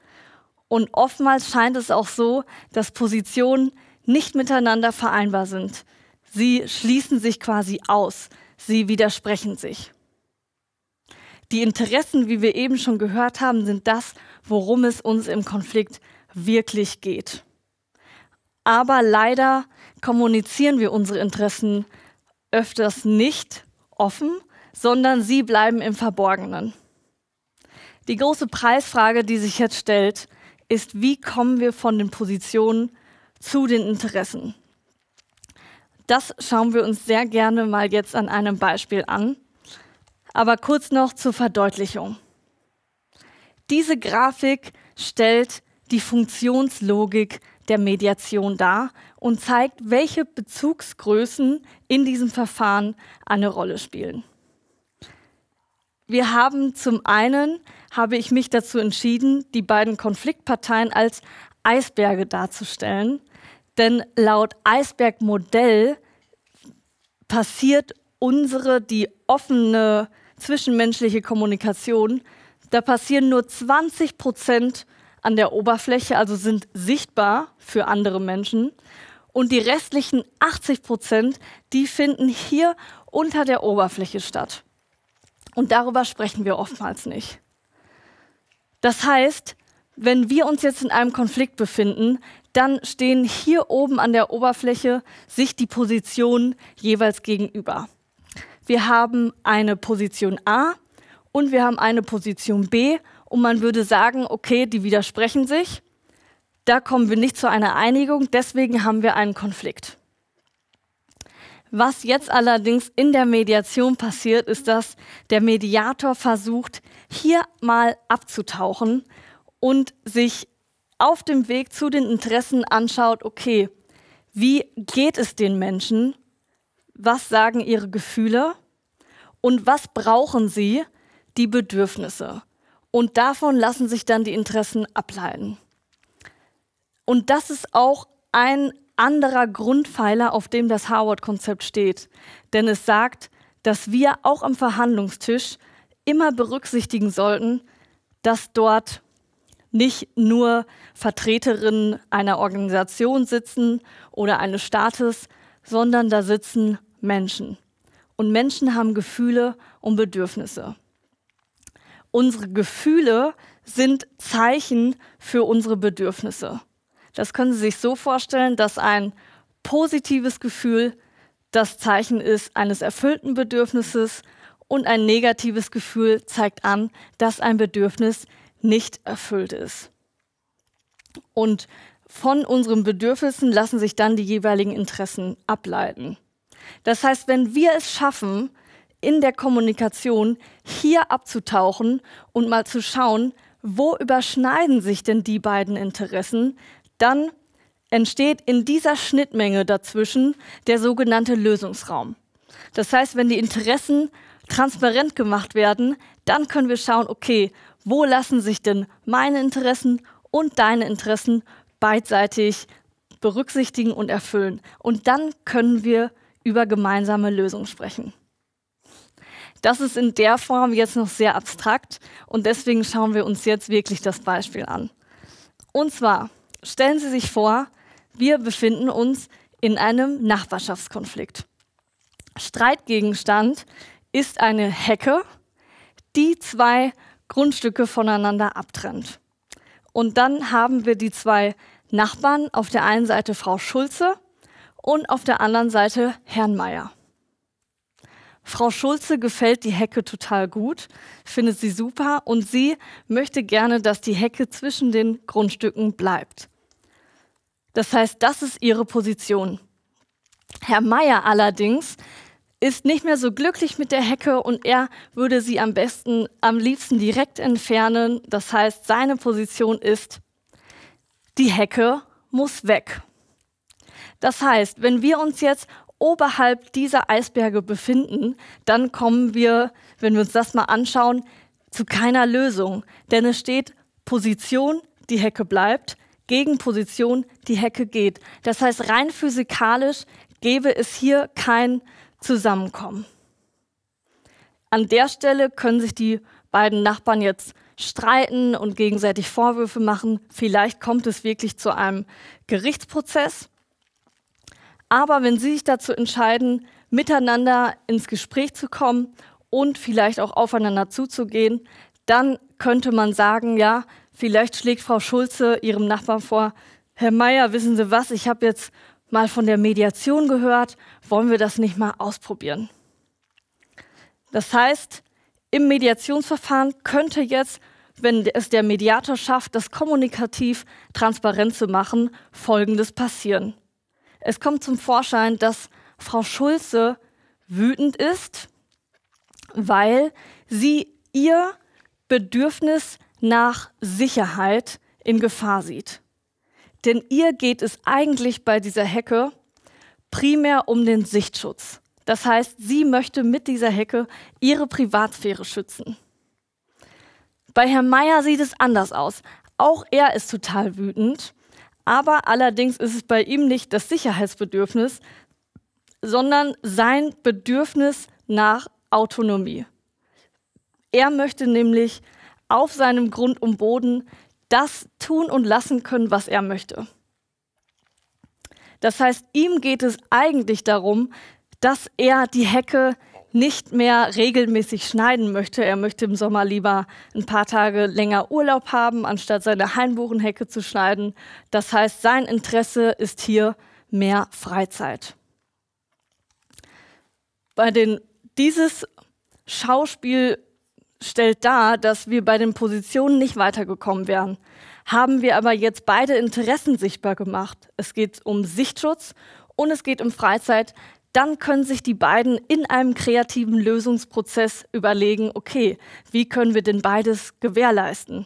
Und oftmals scheint es auch so, dass Positionen nicht miteinander vereinbar sind. Sie schließen sich quasi aus. Sie widersprechen sich. Die Interessen, wie wir eben schon gehört haben, sind das, worum es uns im Konflikt wirklich geht. Aber leider kommunizieren wir unsere Interessen öfters nicht offen, sondern sie bleiben im Verborgenen. Die große Preisfrage, die sich jetzt stellt, ist, wie kommen wir von den Positionen zu den Interessen? Das schauen wir uns sehr gerne mal jetzt an einem Beispiel an. Aber kurz noch zur Verdeutlichung. Diese Grafik stellt die Funktionslogik der Mediation dar und zeigt, welche Bezugsgrößen in diesem Verfahren eine Rolle spielen. Wir haben zum einen, habe ich mich dazu entschieden, die beiden Konfliktparteien als Eisberge darzustellen, denn laut Eisbergmodell passiert unsere, die offene zwischenmenschliche Kommunikation, da passieren nur 20 Prozent an der Oberfläche, also sind sichtbar für andere Menschen. Und die restlichen 80 Prozent, die finden hier unter der Oberfläche statt. Und darüber sprechen wir oftmals nicht. Das heißt, wenn wir uns jetzt in einem Konflikt befinden, dann stehen hier oben an der Oberfläche sich die Positionen jeweils gegenüber wir haben eine Position A und wir haben eine Position B und man würde sagen, okay, die widersprechen sich, da kommen wir nicht zu einer Einigung, deswegen haben wir einen Konflikt. Was jetzt allerdings in der Mediation passiert, ist, dass der Mediator versucht, hier mal abzutauchen und sich auf dem Weg zu den Interessen anschaut, okay, wie geht es den Menschen? Was sagen ihre Gefühle? und was brauchen sie? Die Bedürfnisse. Und davon lassen sich dann die Interessen ableiten. Und das ist auch ein anderer Grundpfeiler, auf dem das Harvard-Konzept steht. Denn es sagt, dass wir auch am Verhandlungstisch immer berücksichtigen sollten, dass dort nicht nur Vertreterinnen einer Organisation sitzen oder eines Staates, sondern da sitzen Menschen und Menschen haben Gefühle und Bedürfnisse. Unsere Gefühle sind Zeichen für unsere Bedürfnisse. Das können Sie sich so vorstellen, dass ein positives Gefühl das Zeichen ist eines erfüllten Bedürfnisses und ein negatives Gefühl zeigt an, dass ein Bedürfnis nicht erfüllt ist. Und von unseren Bedürfnissen lassen sich dann die jeweiligen Interessen ableiten. Das heißt, wenn wir es schaffen, in der Kommunikation hier abzutauchen und mal zu schauen, wo überschneiden sich denn die beiden Interessen, dann entsteht in dieser Schnittmenge dazwischen der sogenannte Lösungsraum. Das heißt, wenn die Interessen transparent gemacht werden, dann können wir schauen, okay, wo lassen sich denn meine Interessen und deine Interessen beidseitig berücksichtigen und erfüllen. Und dann können wir über gemeinsame Lösungen sprechen. Das ist in der Form jetzt noch sehr abstrakt und deswegen schauen wir uns jetzt wirklich das Beispiel an. Und zwar stellen Sie sich vor, wir befinden uns in einem Nachbarschaftskonflikt. Streitgegenstand ist eine Hecke, die zwei Grundstücke voneinander abtrennt. Und dann haben wir die zwei Nachbarn, auf der einen Seite Frau Schulze und auf der anderen Seite Herrn Meier. Frau Schulze gefällt die Hecke total gut, findet sie super und sie möchte gerne, dass die Hecke zwischen den Grundstücken bleibt. Das heißt, das ist ihre Position. Herr Meier allerdings ist nicht mehr so glücklich mit der Hecke und er würde sie am besten, am liebsten direkt entfernen. Das heißt, seine Position ist, die Hecke muss weg. Das heißt, wenn wir uns jetzt oberhalb dieser Eisberge befinden, dann kommen wir, wenn wir uns das mal anschauen, zu keiner Lösung. Denn es steht Position, die Hecke bleibt, Gegenposition, die Hecke geht. Das heißt, rein physikalisch gäbe es hier kein Zusammenkommen. An der Stelle können sich die beiden Nachbarn jetzt streiten und gegenseitig Vorwürfe machen. Vielleicht kommt es wirklich zu einem Gerichtsprozess. Aber wenn Sie sich dazu entscheiden, miteinander ins Gespräch zu kommen und vielleicht auch aufeinander zuzugehen, dann könnte man sagen, ja, vielleicht schlägt Frau Schulze ihrem Nachbarn vor, Herr Meier, wissen Sie was, ich habe jetzt mal von der Mediation gehört, wollen wir das nicht mal ausprobieren? Das heißt, im Mediationsverfahren könnte jetzt, wenn es der Mediator schafft, das kommunikativ transparent zu machen, Folgendes passieren. Es kommt zum Vorschein, dass Frau Schulze wütend ist, weil sie ihr Bedürfnis nach Sicherheit in Gefahr sieht. Denn ihr geht es eigentlich bei dieser Hecke primär um den Sichtschutz. Das heißt, sie möchte mit dieser Hecke ihre Privatsphäre schützen. Bei Herrn Meier sieht es anders aus. Auch er ist total wütend aber allerdings ist es bei ihm nicht das Sicherheitsbedürfnis, sondern sein Bedürfnis nach Autonomie. Er möchte nämlich auf seinem Grund und Boden das tun und lassen können, was er möchte. Das heißt, ihm geht es eigentlich darum, dass er die Hecke nicht mehr regelmäßig schneiden möchte. Er möchte im Sommer lieber ein paar Tage länger Urlaub haben, anstatt seine Heimbuchenhecke zu schneiden. Das heißt, sein Interesse ist hier mehr Freizeit. Bei den, dieses Schauspiel stellt dar, dass wir bei den Positionen nicht weitergekommen wären. Haben wir aber jetzt beide Interessen sichtbar gemacht. Es geht um Sichtschutz und es geht um Freizeit, dann können sich die beiden in einem kreativen Lösungsprozess überlegen, okay, wie können wir denn beides gewährleisten?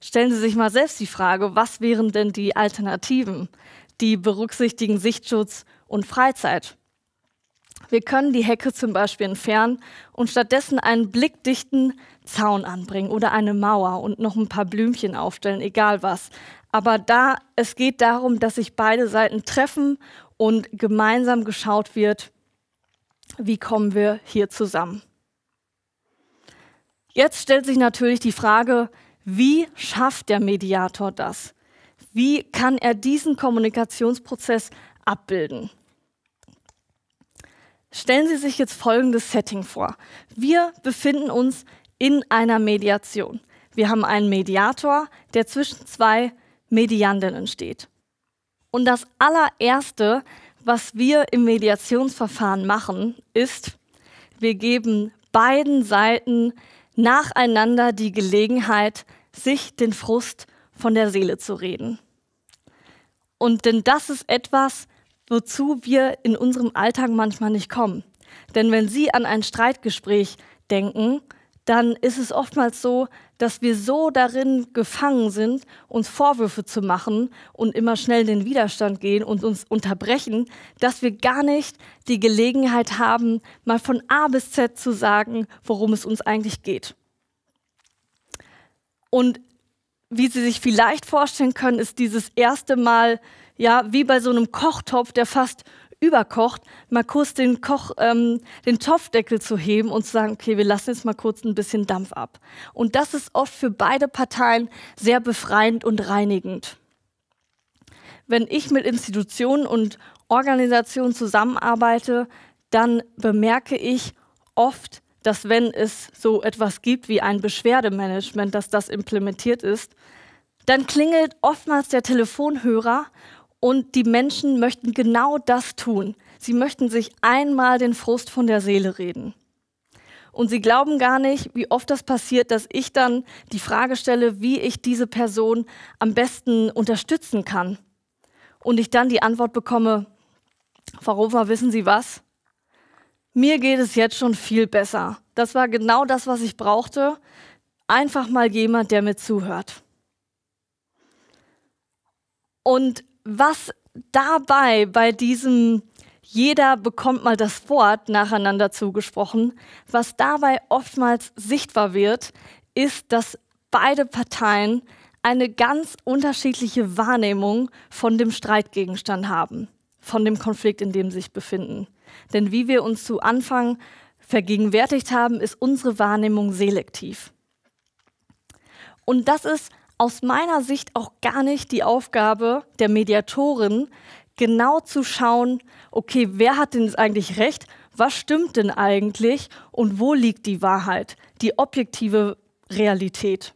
Stellen Sie sich mal selbst die Frage, was wären denn die Alternativen? Die berücksichtigen Sichtschutz und Freizeit. Wir können die Hecke zum Beispiel entfernen und stattdessen einen blickdichten Zaun anbringen oder eine Mauer und noch ein paar Blümchen aufstellen, egal was. Aber da es geht darum, dass sich beide Seiten treffen und gemeinsam geschaut wird, wie kommen wir hier zusammen. Jetzt stellt sich natürlich die Frage, wie schafft der Mediator das? Wie kann er diesen Kommunikationsprozess abbilden? Stellen Sie sich jetzt folgendes Setting vor. Wir befinden uns in einer Mediation. Wir haben einen Mediator, der zwischen zwei Mediandinnen steht. Und das allererste, was wir im Mediationsverfahren machen, ist, wir geben beiden Seiten nacheinander die Gelegenheit, sich den Frust von der Seele zu reden. Und denn das ist etwas, wozu wir in unserem Alltag manchmal nicht kommen. Denn wenn Sie an ein Streitgespräch denken, dann ist es oftmals so, dass wir so darin gefangen sind, uns Vorwürfe zu machen und immer schnell in den Widerstand gehen und uns unterbrechen, dass wir gar nicht die Gelegenheit haben, mal von A bis Z zu sagen, worum es uns eigentlich geht. Und wie Sie sich vielleicht vorstellen können, ist dieses erste Mal ja wie bei so einem Kochtopf, der fast überkocht, mal kurz den Koch, ähm, den Topfdeckel zu heben und zu sagen, okay, wir lassen jetzt mal kurz ein bisschen Dampf ab. Und das ist oft für beide Parteien sehr befreiend und reinigend. Wenn ich mit Institutionen und Organisationen zusammenarbeite, dann bemerke ich oft, dass wenn es so etwas gibt wie ein Beschwerdemanagement, dass das implementiert ist, dann klingelt oftmals der Telefonhörer und die Menschen möchten genau das tun. Sie möchten sich einmal den Frust von der Seele reden. Und sie glauben gar nicht, wie oft das passiert, dass ich dann die Frage stelle, wie ich diese Person am besten unterstützen kann. Und ich dann die Antwort bekomme, Frau Rover, wissen Sie was? Mir geht es jetzt schon viel besser. Das war genau das, was ich brauchte. Einfach mal jemand, der mir zuhört. Und was dabei bei diesem jeder bekommt mal das Wort nacheinander zugesprochen, was dabei oftmals sichtbar wird, ist, dass beide Parteien eine ganz unterschiedliche Wahrnehmung von dem Streitgegenstand haben, von dem Konflikt, in dem sie sich befinden. Denn wie wir uns zu Anfang vergegenwärtigt haben, ist unsere Wahrnehmung selektiv. Und das ist aus meiner Sicht auch gar nicht die Aufgabe der Mediatorin, genau zu schauen, okay, wer hat denn jetzt eigentlich recht, was stimmt denn eigentlich und wo liegt die Wahrheit, die objektive Realität.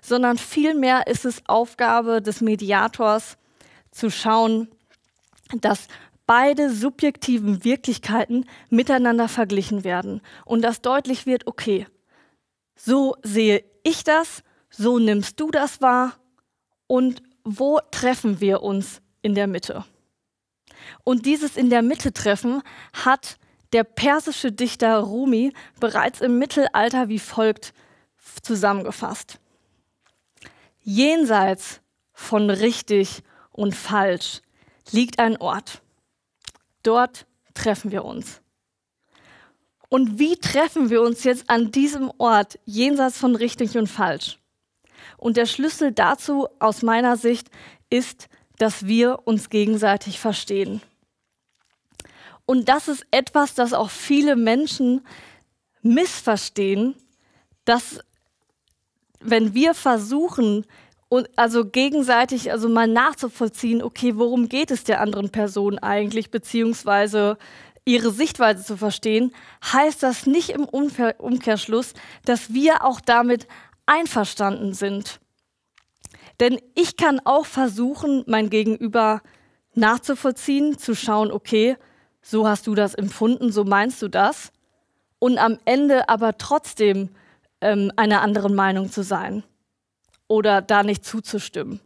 Sondern vielmehr ist es Aufgabe des Mediators zu schauen, dass beide subjektiven Wirklichkeiten miteinander verglichen werden und dass deutlich wird, okay, so sehe ich das, so nimmst du das wahr und wo treffen wir uns in der Mitte? Und dieses in der Mitte treffen hat der persische Dichter Rumi bereits im Mittelalter wie folgt zusammengefasst. Jenseits von richtig und falsch liegt ein Ort. Dort treffen wir uns. Und wie treffen wir uns jetzt an diesem Ort jenseits von richtig und falsch? Und der Schlüssel dazu aus meiner Sicht ist, dass wir uns gegenseitig verstehen. Und das ist etwas, das auch viele Menschen missverstehen, dass wenn wir versuchen, und also gegenseitig, also mal nachzuvollziehen, okay, worum geht es der anderen Person eigentlich, beziehungsweise ihre Sichtweise zu verstehen, heißt das nicht im Umkehrschluss, dass wir auch damit einverstanden sind. Denn ich kann auch versuchen, mein Gegenüber nachzuvollziehen, zu schauen, okay, so hast du das empfunden, so meinst du das. Und am Ende aber trotzdem ähm, einer anderen Meinung zu sein oder da nicht zuzustimmen.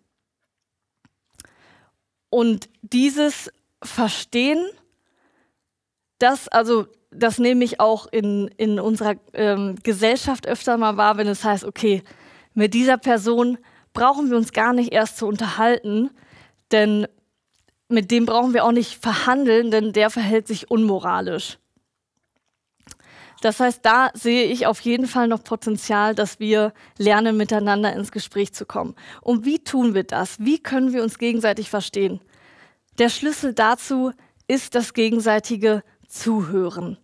Und dieses Verstehen, dass also das nehme ich auch in, in unserer ähm, Gesellschaft öfter mal wahr, wenn es heißt, okay, mit dieser Person brauchen wir uns gar nicht erst zu unterhalten, denn mit dem brauchen wir auch nicht verhandeln, denn der verhält sich unmoralisch. Das heißt, da sehe ich auf jeden Fall noch Potenzial, dass wir lernen, miteinander ins Gespräch zu kommen. Und wie tun wir das? Wie können wir uns gegenseitig verstehen? Der Schlüssel dazu ist das gegenseitige zuhören,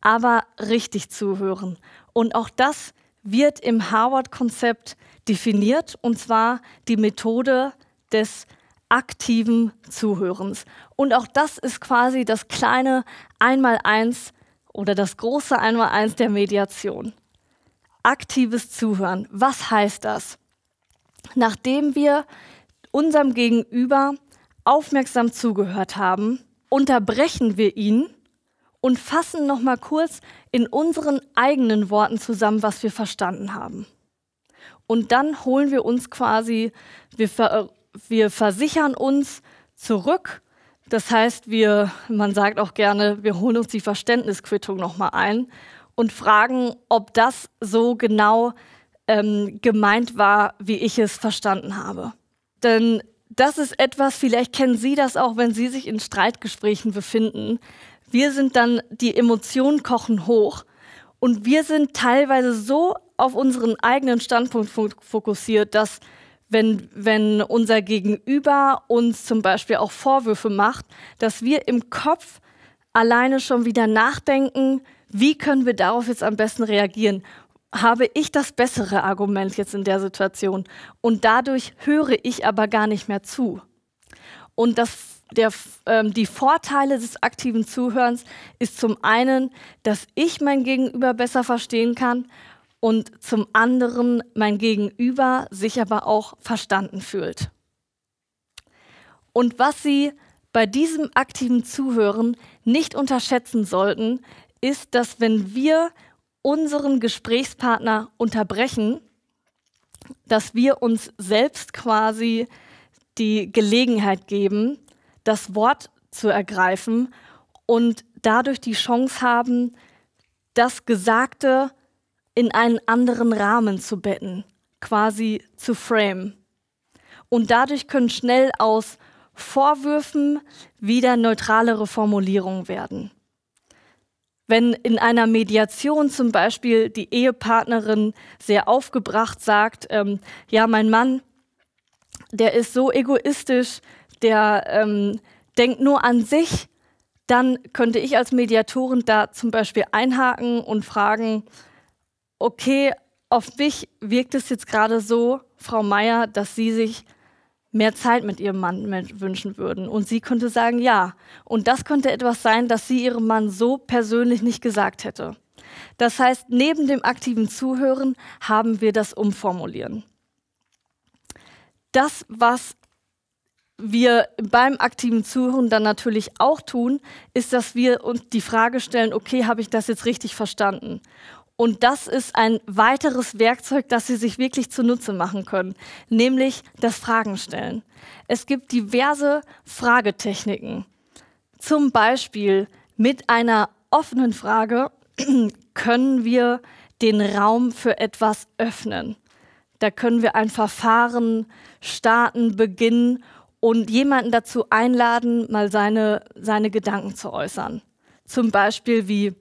aber richtig zuhören. Und auch das wird im Harvard-Konzept definiert, und zwar die Methode des aktiven Zuhörens. Und auch das ist quasi das kleine Einmaleins oder das große Einmaleins der Mediation. Aktives Zuhören. Was heißt das? Nachdem wir unserem Gegenüber aufmerksam zugehört haben, unterbrechen wir ihn und fassen nochmal kurz in unseren eigenen Worten zusammen, was wir verstanden haben. Und dann holen wir uns quasi, wir, ver wir versichern uns zurück. Das heißt, wir, man sagt auch gerne, wir holen uns die Verständnisquittung nochmal ein und fragen, ob das so genau ähm, gemeint war, wie ich es verstanden habe. Denn das ist etwas, vielleicht kennen Sie das auch, wenn Sie sich in Streitgesprächen befinden, wir sind dann, die Emotionen kochen hoch und wir sind teilweise so auf unseren eigenen Standpunkt fokussiert, dass wenn, wenn unser Gegenüber uns zum Beispiel auch Vorwürfe macht, dass wir im Kopf alleine schon wieder nachdenken, wie können wir darauf jetzt am besten reagieren? Habe ich das bessere Argument jetzt in der Situation? Und dadurch höre ich aber gar nicht mehr zu. Und das der, ähm, die Vorteile des aktiven Zuhörens ist zum einen, dass ich mein Gegenüber besser verstehen kann und zum anderen mein Gegenüber sich aber auch verstanden fühlt. Und was Sie bei diesem aktiven Zuhören nicht unterschätzen sollten, ist, dass wenn wir unseren Gesprächspartner unterbrechen, dass wir uns selbst quasi die Gelegenheit geben, das Wort zu ergreifen und dadurch die Chance haben, das Gesagte in einen anderen Rahmen zu betten, quasi zu frame. Und dadurch können schnell aus Vorwürfen wieder neutralere Formulierungen werden. Wenn in einer Mediation zum Beispiel die Ehepartnerin sehr aufgebracht sagt, ähm, ja, mein Mann, der ist so egoistisch, der ähm, denkt nur an sich, dann könnte ich als Mediatorin da zum Beispiel einhaken und fragen, okay, auf mich wirkt es jetzt gerade so, Frau Meier, dass Sie sich mehr Zeit mit ihrem Mann wünschen würden. Und sie könnte sagen, ja. Und das könnte etwas sein, das sie ihrem Mann so persönlich nicht gesagt hätte. Das heißt, neben dem aktiven Zuhören haben wir das Umformulieren. Das, was wir beim aktiven Zuhören dann natürlich auch tun, ist, dass wir uns die Frage stellen, okay, habe ich das jetzt richtig verstanden? Und das ist ein weiteres Werkzeug, das Sie sich wirklich zunutze machen können, nämlich das Fragen stellen. Es gibt diverse Fragetechniken. Zum Beispiel mit einer offenen Frage können wir den Raum für etwas öffnen. Da können wir ein Verfahren starten, beginnen und jemanden dazu einladen, mal seine, seine Gedanken zu äußern. Zum Beispiel wie,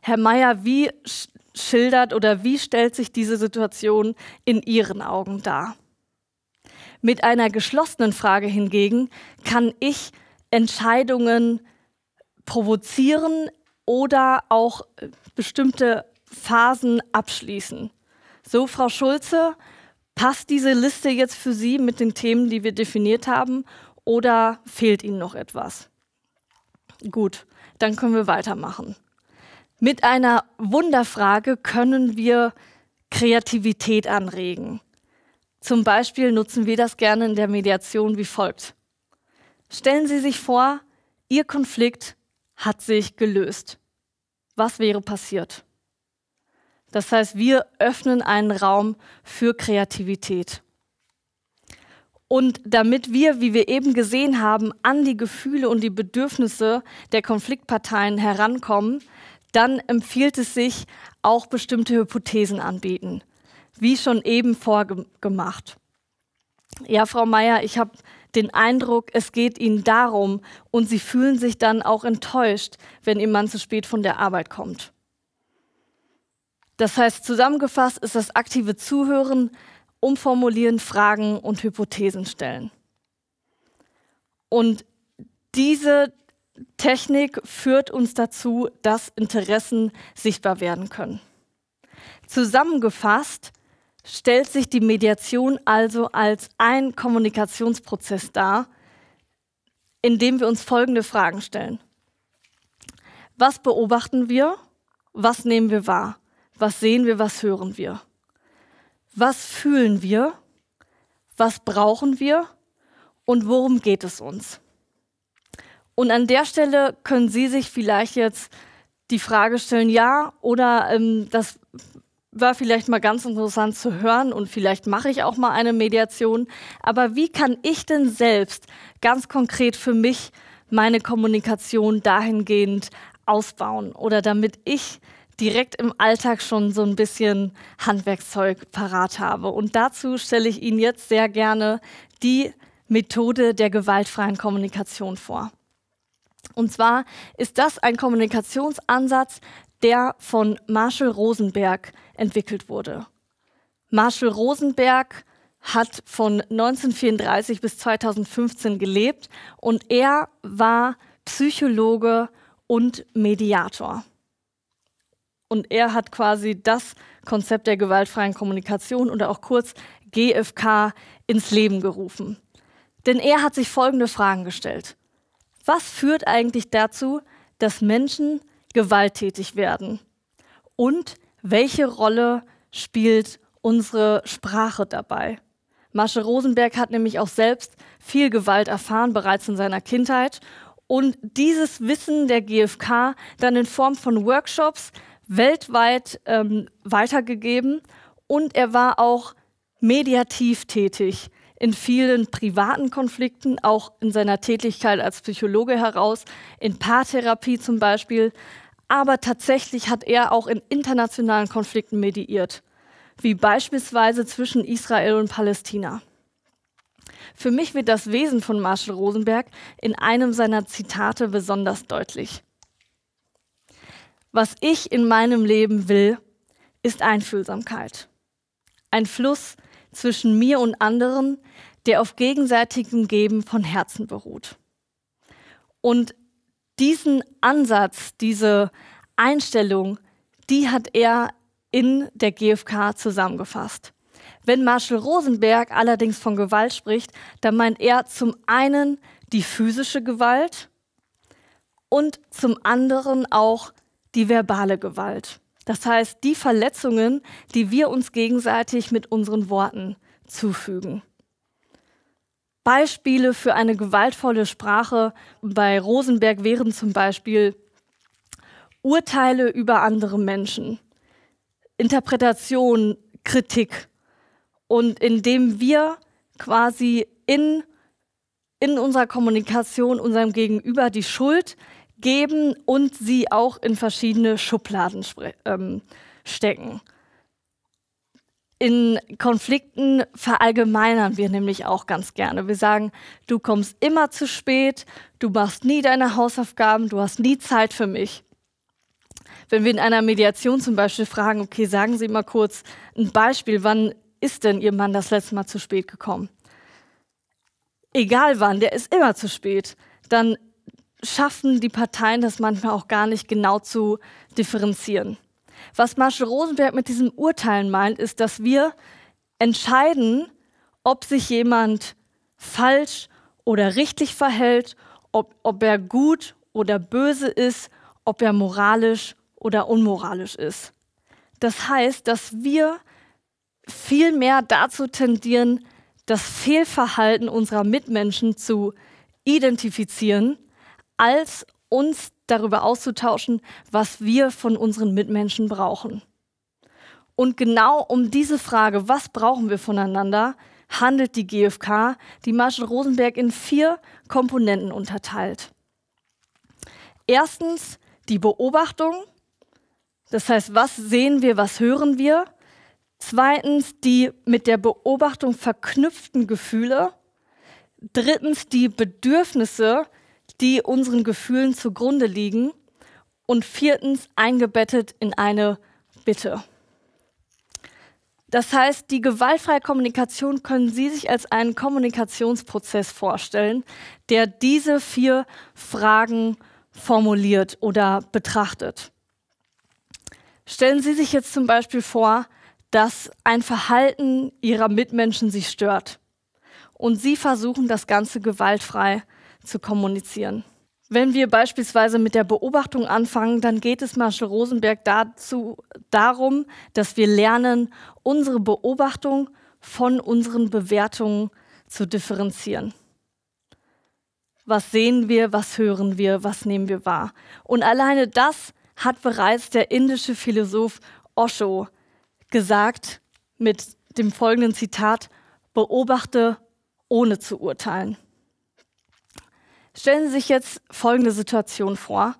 Herr Meier, wie schildert oder wie stellt sich diese Situation in Ihren Augen dar? Mit einer geschlossenen Frage hingegen kann ich Entscheidungen provozieren oder auch äh, bestimmte Phasen abschließen. So, Frau Schulze, Passt diese Liste jetzt für Sie mit den Themen, die wir definiert haben, oder fehlt Ihnen noch etwas? Gut, dann können wir weitermachen. Mit einer Wunderfrage können wir Kreativität anregen. Zum Beispiel nutzen wir das gerne in der Mediation wie folgt. Stellen Sie sich vor, Ihr Konflikt hat sich gelöst. Was wäre passiert? Das heißt, wir öffnen einen Raum für Kreativität. Und damit wir, wie wir eben gesehen haben, an die Gefühle und die Bedürfnisse der Konfliktparteien herankommen, dann empfiehlt es sich, auch bestimmte Hypothesen anbieten, wie schon eben vorgemacht. Ja, Frau Meier, ich habe den Eindruck, es geht Ihnen darum und Sie fühlen sich dann auch enttäuscht, wenn Ihr Mann zu spät von der Arbeit kommt. Das heißt, zusammengefasst ist das aktive Zuhören, Umformulieren, Fragen und Hypothesen stellen. Und diese Technik führt uns dazu, dass Interessen sichtbar werden können. Zusammengefasst stellt sich die Mediation also als ein Kommunikationsprozess dar, indem wir uns folgende Fragen stellen. Was beobachten wir? Was nehmen wir wahr? Was sehen wir, was hören wir? Was fühlen wir? Was brauchen wir? Und worum geht es uns? Und an der Stelle können Sie sich vielleicht jetzt die Frage stellen, ja, oder ähm, das war vielleicht mal ganz interessant zu hören und vielleicht mache ich auch mal eine Mediation. Aber wie kann ich denn selbst ganz konkret für mich meine Kommunikation dahingehend ausbauen oder damit ich direkt im Alltag schon so ein bisschen Handwerkszeug parat habe. Und dazu stelle ich Ihnen jetzt sehr gerne die Methode der gewaltfreien Kommunikation vor. Und zwar ist das ein Kommunikationsansatz, der von Marshall Rosenberg entwickelt wurde. Marshall Rosenberg hat von 1934 bis 2015 gelebt und er war Psychologe und Mediator. Und er hat quasi das Konzept der gewaltfreien Kommunikation oder auch kurz GFK ins Leben gerufen. Denn er hat sich folgende Fragen gestellt. Was führt eigentlich dazu, dass Menschen gewalttätig werden? Und welche Rolle spielt unsere Sprache dabei? Masche Rosenberg hat nämlich auch selbst viel Gewalt erfahren, bereits in seiner Kindheit. Und dieses Wissen der GfK dann in Form von Workshops, weltweit ähm, weitergegeben und er war auch mediativ tätig in vielen privaten Konflikten, auch in seiner Tätigkeit als Psychologe heraus, in Paartherapie zum Beispiel. Aber tatsächlich hat er auch in internationalen Konflikten mediiert, wie beispielsweise zwischen Israel und Palästina. Für mich wird das Wesen von Marshall Rosenberg in einem seiner Zitate besonders deutlich. Was ich in meinem Leben will, ist Einfühlsamkeit. Ein Fluss zwischen mir und anderen, der auf gegenseitigem Geben von Herzen beruht. Und diesen Ansatz, diese Einstellung, die hat er in der GfK zusammengefasst. Wenn Marshall Rosenberg allerdings von Gewalt spricht, dann meint er zum einen die physische Gewalt und zum anderen auch die verbale Gewalt. Das heißt, die Verletzungen, die wir uns gegenseitig mit unseren Worten zufügen. Beispiele für eine gewaltvolle Sprache bei Rosenberg wären zum Beispiel Urteile über andere Menschen, Interpretation, Kritik. Und indem wir quasi in, in unserer Kommunikation unserem Gegenüber die Schuld geben und sie auch in verschiedene Schubladen ähm, stecken. In Konflikten verallgemeinern wir nämlich auch ganz gerne. Wir sagen, du kommst immer zu spät, du machst nie deine Hausaufgaben, du hast nie Zeit für mich. Wenn wir in einer Mediation zum Beispiel fragen, okay, sagen Sie mal kurz ein Beispiel, wann ist denn Ihr Mann das letzte Mal zu spät gekommen? Egal wann, der ist immer zu spät. Dann schaffen die Parteien das manchmal auch gar nicht genau zu differenzieren. Was Marshall Rosenberg mit diesem Urteilen meint, ist, dass wir entscheiden, ob sich jemand falsch oder richtig verhält, ob, ob er gut oder böse ist, ob er moralisch oder unmoralisch ist. Das heißt, dass wir viel mehr dazu tendieren, das Fehlverhalten unserer Mitmenschen zu identifizieren als uns darüber auszutauschen, was wir von unseren Mitmenschen brauchen. Und genau um diese Frage, was brauchen wir voneinander, handelt die GfK, die Marshall Rosenberg in vier Komponenten unterteilt. Erstens die Beobachtung, das heißt, was sehen wir, was hören wir. Zweitens die mit der Beobachtung verknüpften Gefühle. Drittens die Bedürfnisse, die unseren Gefühlen zugrunde liegen. Und viertens eingebettet in eine Bitte. Das heißt, die gewaltfreie Kommunikation können Sie sich als einen Kommunikationsprozess vorstellen, der diese vier Fragen formuliert oder betrachtet. Stellen Sie sich jetzt zum Beispiel vor, dass ein Verhalten Ihrer Mitmenschen Sie stört und Sie versuchen, das Ganze gewaltfrei zu zu kommunizieren. Wenn wir beispielsweise mit der Beobachtung anfangen, dann geht es Marshall Rosenberg dazu, darum, dass wir lernen, unsere Beobachtung von unseren Bewertungen zu differenzieren. Was sehen wir, was hören wir, was nehmen wir wahr? Und alleine das hat bereits der indische Philosoph Osho gesagt mit dem folgenden Zitat, beobachte ohne zu urteilen. Stellen Sie sich jetzt folgende Situation vor.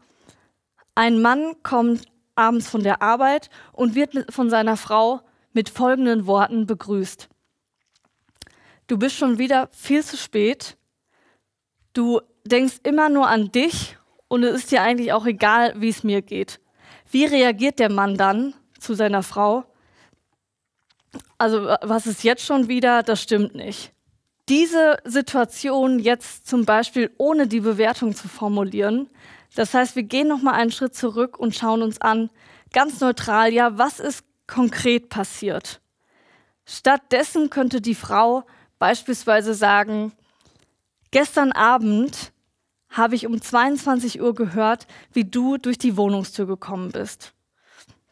Ein Mann kommt abends von der Arbeit und wird von seiner Frau mit folgenden Worten begrüßt. Du bist schon wieder viel zu spät. Du denkst immer nur an dich und es ist dir eigentlich auch egal, wie es mir geht. Wie reagiert der Mann dann zu seiner Frau? Also was ist jetzt schon wieder, das stimmt nicht diese Situation jetzt zum Beispiel ohne die Bewertung zu formulieren. Das heißt, wir gehen noch mal einen Schritt zurück und schauen uns an, ganz neutral, ja, was ist konkret passiert? Stattdessen könnte die Frau beispielsweise sagen, gestern Abend habe ich um 22 Uhr gehört, wie du durch die Wohnungstür gekommen bist.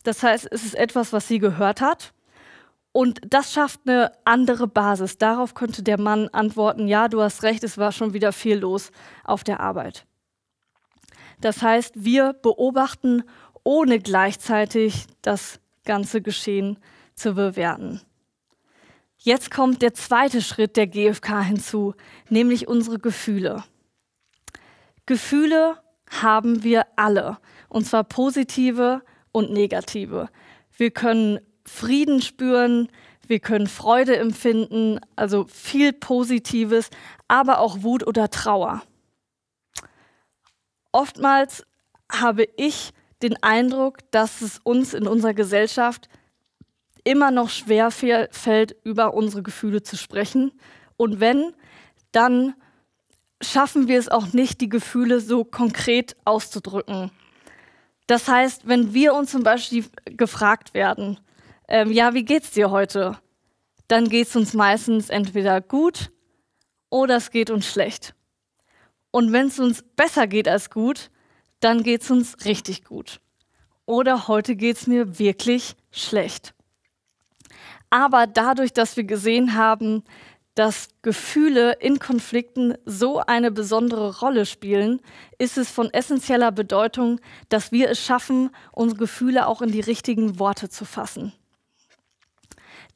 Das heißt, es ist etwas, was sie gehört hat. Und das schafft eine andere Basis. Darauf könnte der Mann antworten, ja, du hast recht, es war schon wieder viel los auf der Arbeit. Das heißt, wir beobachten, ohne gleichzeitig das ganze Geschehen zu bewerten. Jetzt kommt der zweite Schritt der GFK hinzu, nämlich unsere Gefühle. Gefühle haben wir alle, und zwar positive und negative. Wir können Frieden spüren, wir können Freude empfinden, also viel Positives, aber auch Wut oder Trauer. Oftmals habe ich den Eindruck, dass es uns in unserer Gesellschaft immer noch schwer fällt, über unsere Gefühle zu sprechen. Und wenn, dann schaffen wir es auch nicht, die Gefühle so konkret auszudrücken. Das heißt, wenn wir uns zum Beispiel gefragt werden, ähm, ja, wie geht's dir heute? Dann geht's uns meistens entweder gut oder es geht uns schlecht. Und wenn es uns besser geht als gut, dann geht's uns richtig gut. Oder heute geht's mir wirklich schlecht. Aber dadurch, dass wir gesehen haben, dass Gefühle in Konflikten so eine besondere Rolle spielen, ist es von essentieller Bedeutung, dass wir es schaffen, unsere Gefühle auch in die richtigen Worte zu fassen.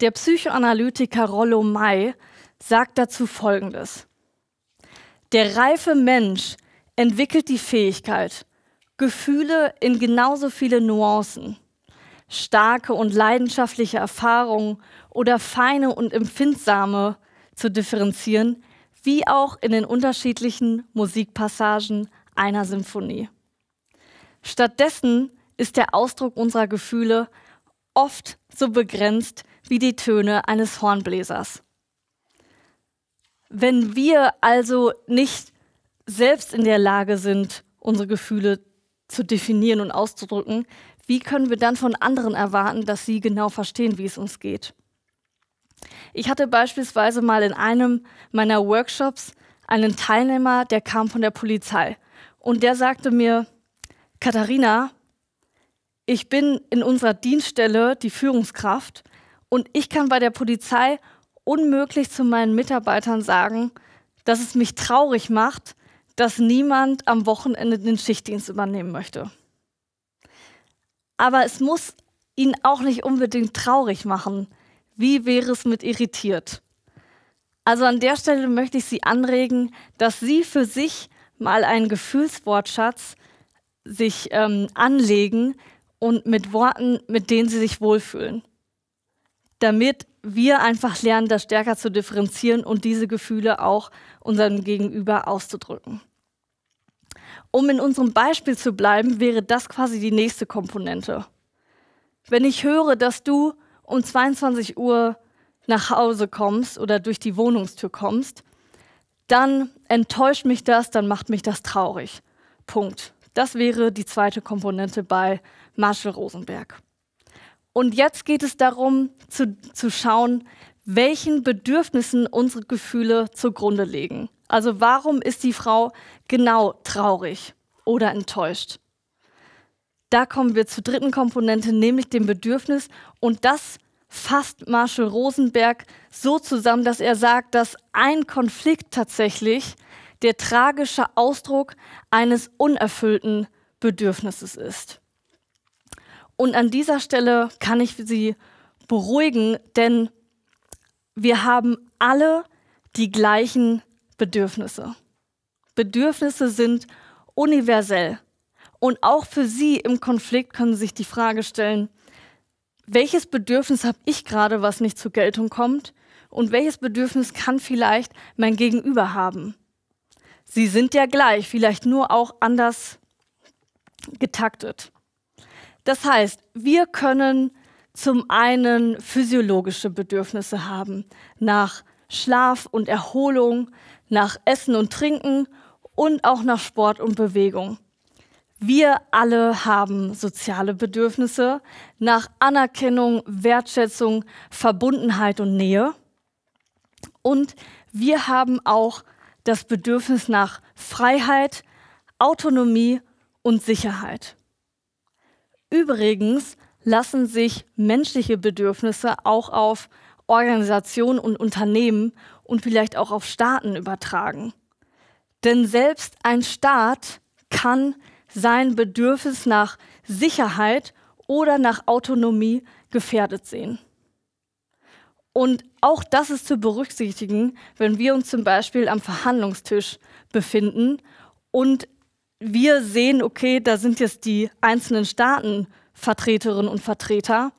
Der Psychoanalytiker Rollo May sagt dazu Folgendes. Der reife Mensch entwickelt die Fähigkeit, Gefühle in genauso viele Nuancen, starke und leidenschaftliche Erfahrungen oder feine und empfindsame zu differenzieren, wie auch in den unterschiedlichen Musikpassagen einer Symphonie. Stattdessen ist der Ausdruck unserer Gefühle oft so begrenzt wie die Töne eines Hornbläsers. Wenn wir also nicht selbst in der Lage sind, unsere Gefühle zu definieren und auszudrücken, wie können wir dann von anderen erwarten, dass sie genau verstehen, wie es uns geht? Ich hatte beispielsweise mal in einem meiner Workshops einen Teilnehmer, der kam von der Polizei und der sagte mir, Katharina, ich bin in unserer Dienststelle die Führungskraft und ich kann bei der Polizei unmöglich zu meinen Mitarbeitern sagen, dass es mich traurig macht, dass niemand am Wochenende den Schichtdienst übernehmen möchte. Aber es muss ihn auch nicht unbedingt traurig machen. Wie wäre es mit irritiert? Also an der Stelle möchte ich Sie anregen, dass Sie für sich mal einen Gefühlswortschatz sich ähm, anlegen und mit Worten, mit denen Sie sich wohlfühlen damit wir einfach lernen, das stärker zu differenzieren und diese Gefühle auch unserem Gegenüber auszudrücken. Um in unserem Beispiel zu bleiben, wäre das quasi die nächste Komponente. Wenn ich höre, dass du um 22 Uhr nach Hause kommst oder durch die Wohnungstür kommst, dann enttäuscht mich das, dann macht mich das traurig. Punkt. Das wäre die zweite Komponente bei Marshall Rosenberg. Und jetzt geht es darum, zu, zu schauen, welchen Bedürfnissen unsere Gefühle zugrunde liegen. Also warum ist die Frau genau traurig oder enttäuscht? Da kommen wir zur dritten Komponente, nämlich dem Bedürfnis. Und das fasst Marshall Rosenberg so zusammen, dass er sagt, dass ein Konflikt tatsächlich der tragische Ausdruck eines unerfüllten Bedürfnisses ist. Und an dieser Stelle kann ich Sie beruhigen, denn wir haben alle die gleichen Bedürfnisse. Bedürfnisse sind universell. Und auch für Sie im Konflikt können Sie sich die Frage stellen, welches Bedürfnis habe ich gerade, was nicht zur Geltung kommt? Und welches Bedürfnis kann vielleicht mein Gegenüber haben? Sie sind ja gleich, vielleicht nur auch anders getaktet. Das heißt, wir können zum einen physiologische Bedürfnisse haben nach Schlaf und Erholung, nach Essen und Trinken und auch nach Sport und Bewegung. Wir alle haben soziale Bedürfnisse nach Anerkennung, Wertschätzung, Verbundenheit und Nähe. Und wir haben auch das Bedürfnis nach Freiheit, Autonomie und Sicherheit. Übrigens lassen sich menschliche Bedürfnisse auch auf Organisationen und Unternehmen und vielleicht auch auf Staaten übertragen. Denn selbst ein Staat kann sein Bedürfnis nach Sicherheit oder nach Autonomie gefährdet sehen. Und auch das ist zu berücksichtigen, wenn wir uns zum Beispiel am Verhandlungstisch befinden und wir sehen, okay, da sind jetzt die einzelnen Staatenvertreterinnen und Vertreter.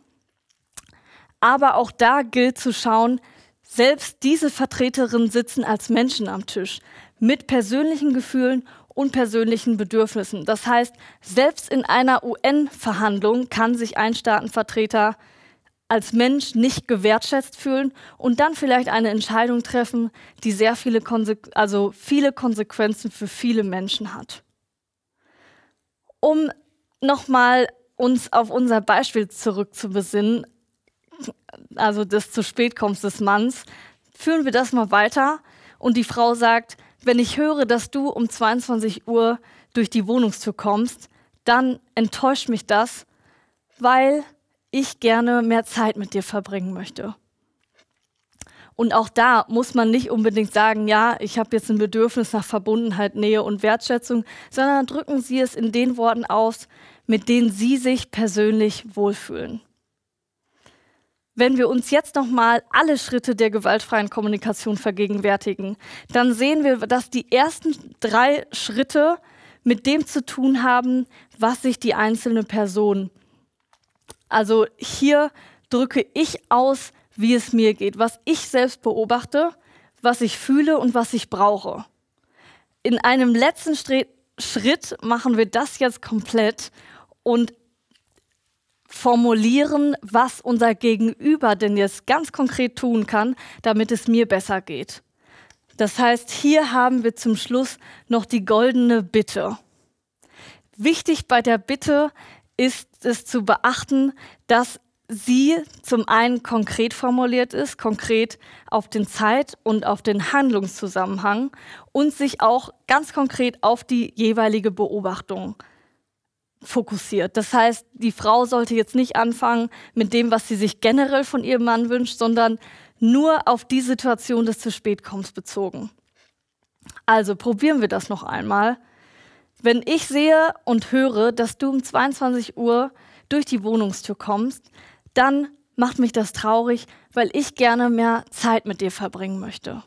Aber auch da gilt zu schauen, selbst diese Vertreterinnen sitzen als Menschen am Tisch mit persönlichen Gefühlen und persönlichen Bedürfnissen. Das heißt, selbst in einer UN-Verhandlung kann sich ein Staatenvertreter als Mensch nicht gewertschätzt fühlen und dann vielleicht eine Entscheidung treffen, die sehr viele, Konse also viele Konsequenzen für viele Menschen hat um nochmal uns auf unser Beispiel zurückzubesinnen, also des zu spät kommst des Manns, führen wir das mal weiter und die Frau sagt, wenn ich höre, dass du um 22 Uhr durch die Wohnungstür kommst, dann enttäuscht mich das, weil ich gerne mehr Zeit mit dir verbringen möchte. Und auch da muss man nicht unbedingt sagen, ja, ich habe jetzt ein Bedürfnis nach Verbundenheit, Nähe und Wertschätzung, sondern drücken Sie es in den Worten aus, mit denen Sie sich persönlich wohlfühlen. Wenn wir uns jetzt nochmal alle Schritte der gewaltfreien Kommunikation vergegenwärtigen, dann sehen wir, dass die ersten drei Schritte mit dem zu tun haben, was sich die einzelne Person. Also hier drücke ich aus, wie es mir geht, was ich selbst beobachte, was ich fühle und was ich brauche. In einem letzten Schritt machen wir das jetzt komplett und formulieren, was unser Gegenüber denn jetzt ganz konkret tun kann, damit es mir besser geht. Das heißt, hier haben wir zum Schluss noch die goldene Bitte. Wichtig bei der Bitte ist es zu beachten, dass sie zum einen konkret formuliert ist, konkret auf den Zeit- und auf den Handlungszusammenhang und sich auch ganz konkret auf die jeweilige Beobachtung fokussiert. Das heißt, die Frau sollte jetzt nicht anfangen mit dem, was sie sich generell von ihrem Mann wünscht, sondern nur auf die Situation des zu spät kommens bezogen. Also probieren wir das noch einmal. Wenn ich sehe und höre, dass du um 22 Uhr durch die Wohnungstür kommst, dann macht mich das traurig, weil ich gerne mehr Zeit mit dir verbringen möchte.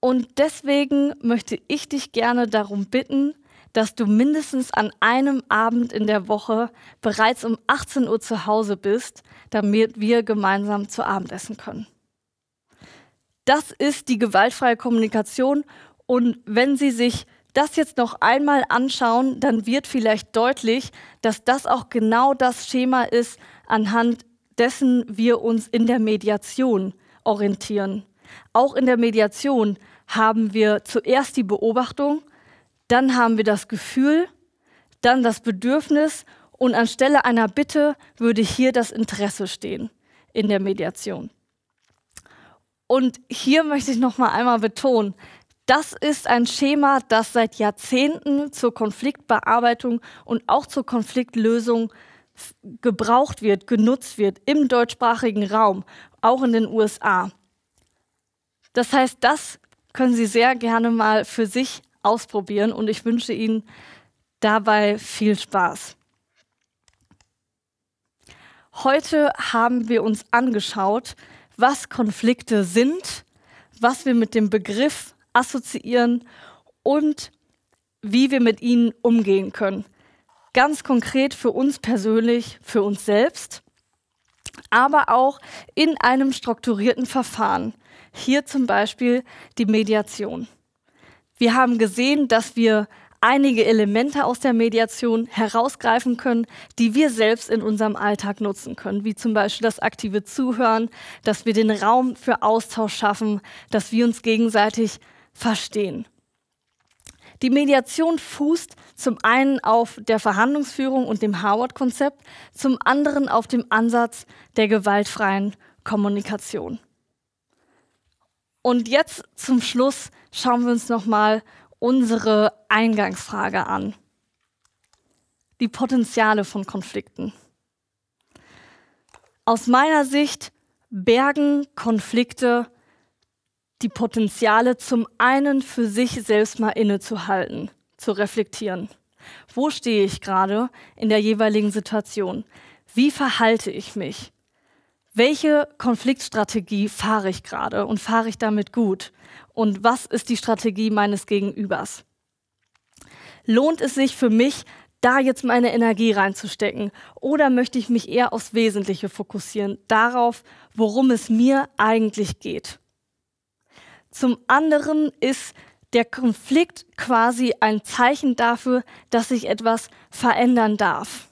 Und deswegen möchte ich dich gerne darum bitten, dass du mindestens an einem Abend in der Woche bereits um 18 Uhr zu Hause bist, damit wir gemeinsam zu Abend essen können. Das ist die gewaltfreie Kommunikation und wenn sie sich das jetzt noch einmal anschauen, dann wird vielleicht deutlich, dass das auch genau das Schema ist, anhand dessen wir uns in der Mediation orientieren. Auch in der Mediation haben wir zuerst die Beobachtung, dann haben wir das Gefühl, dann das Bedürfnis und anstelle einer Bitte würde hier das Interesse stehen in der Mediation. Und hier möchte ich noch mal einmal betonen, das ist ein Schema, das seit Jahrzehnten zur Konfliktbearbeitung und auch zur Konfliktlösung gebraucht wird, genutzt wird im deutschsprachigen Raum, auch in den USA. Das heißt, das können Sie sehr gerne mal für sich ausprobieren und ich wünsche Ihnen dabei viel Spaß. Heute haben wir uns angeschaut, was Konflikte sind, was wir mit dem Begriff assoziieren und wie wir mit ihnen umgehen können. Ganz konkret für uns persönlich, für uns selbst, aber auch in einem strukturierten Verfahren. Hier zum Beispiel die Mediation. Wir haben gesehen, dass wir einige Elemente aus der Mediation herausgreifen können, die wir selbst in unserem Alltag nutzen können, wie zum Beispiel das aktive Zuhören, dass wir den Raum für Austausch schaffen, dass wir uns gegenseitig verstehen. Die Mediation fußt zum einen auf der Verhandlungsführung und dem Harvard-Konzept, zum anderen auf dem Ansatz der gewaltfreien Kommunikation. Und jetzt zum Schluss schauen wir uns nochmal unsere Eingangsfrage an. Die Potenziale von Konflikten. Aus meiner Sicht bergen Konflikte die Potenziale zum einen für sich selbst mal innezuhalten, zu reflektieren. Wo stehe ich gerade in der jeweiligen Situation? Wie verhalte ich mich? Welche Konfliktstrategie fahre ich gerade und fahre ich damit gut? Und was ist die Strategie meines Gegenübers? Lohnt es sich für mich, da jetzt meine Energie reinzustecken? Oder möchte ich mich eher aufs Wesentliche fokussieren, darauf, worum es mir eigentlich geht? Zum anderen ist der Konflikt quasi ein Zeichen dafür, dass sich etwas verändern darf.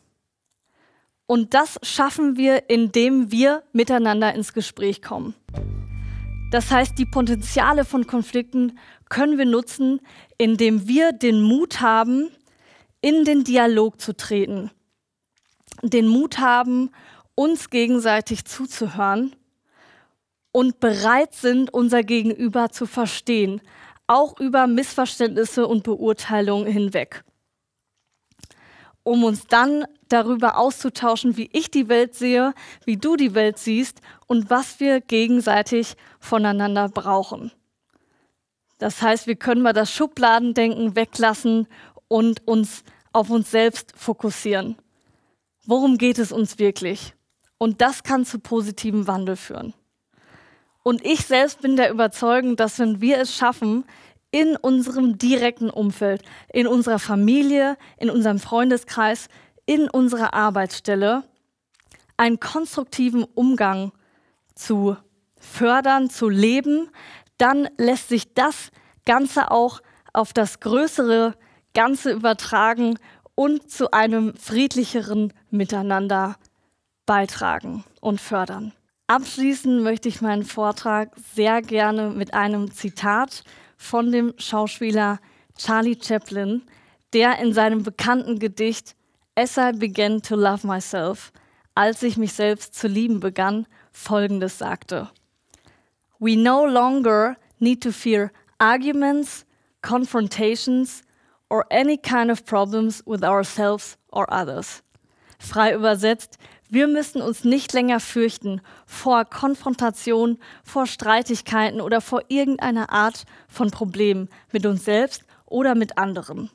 Und das schaffen wir, indem wir miteinander ins Gespräch kommen. Das heißt, die Potenziale von Konflikten können wir nutzen, indem wir den Mut haben, in den Dialog zu treten, den Mut haben, uns gegenseitig zuzuhören und bereit sind, unser Gegenüber zu verstehen, auch über Missverständnisse und Beurteilungen hinweg, um uns dann darüber auszutauschen, wie ich die Welt sehe, wie du die Welt siehst und was wir gegenseitig voneinander brauchen. Das heißt, wir können mal das Schubladendenken weglassen und uns auf uns selbst fokussieren. Worum geht es uns wirklich? Und das kann zu positivem Wandel führen. Und ich selbst bin der Überzeugung, dass wenn wir es schaffen, in unserem direkten Umfeld, in unserer Familie, in unserem Freundeskreis, in unserer Arbeitsstelle, einen konstruktiven Umgang zu fördern, zu leben, dann lässt sich das Ganze auch auf das größere Ganze übertragen und zu einem friedlicheren Miteinander beitragen und fördern. Abschließen möchte ich meinen Vortrag sehr gerne mit einem Zitat von dem Schauspieler Charlie Chaplin, der in seinem bekannten Gedicht As I Began to Love Myself, als ich mich selbst zu lieben begann, folgendes sagte: We no longer need to fear arguments, confrontations or any kind of problems with ourselves or others. Frei übersetzt, wir müssen uns nicht länger fürchten vor Konfrontation, vor Streitigkeiten oder vor irgendeiner Art von Problemen mit uns selbst oder mit anderen.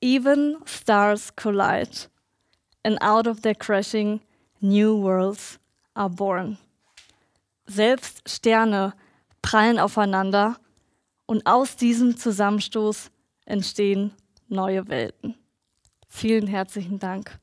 Even stars collide, and out of their crashing, new worlds are born. Selbst Sterne prallen aufeinander und aus diesem Zusammenstoß entstehen neue Welten. Vielen herzlichen Dank.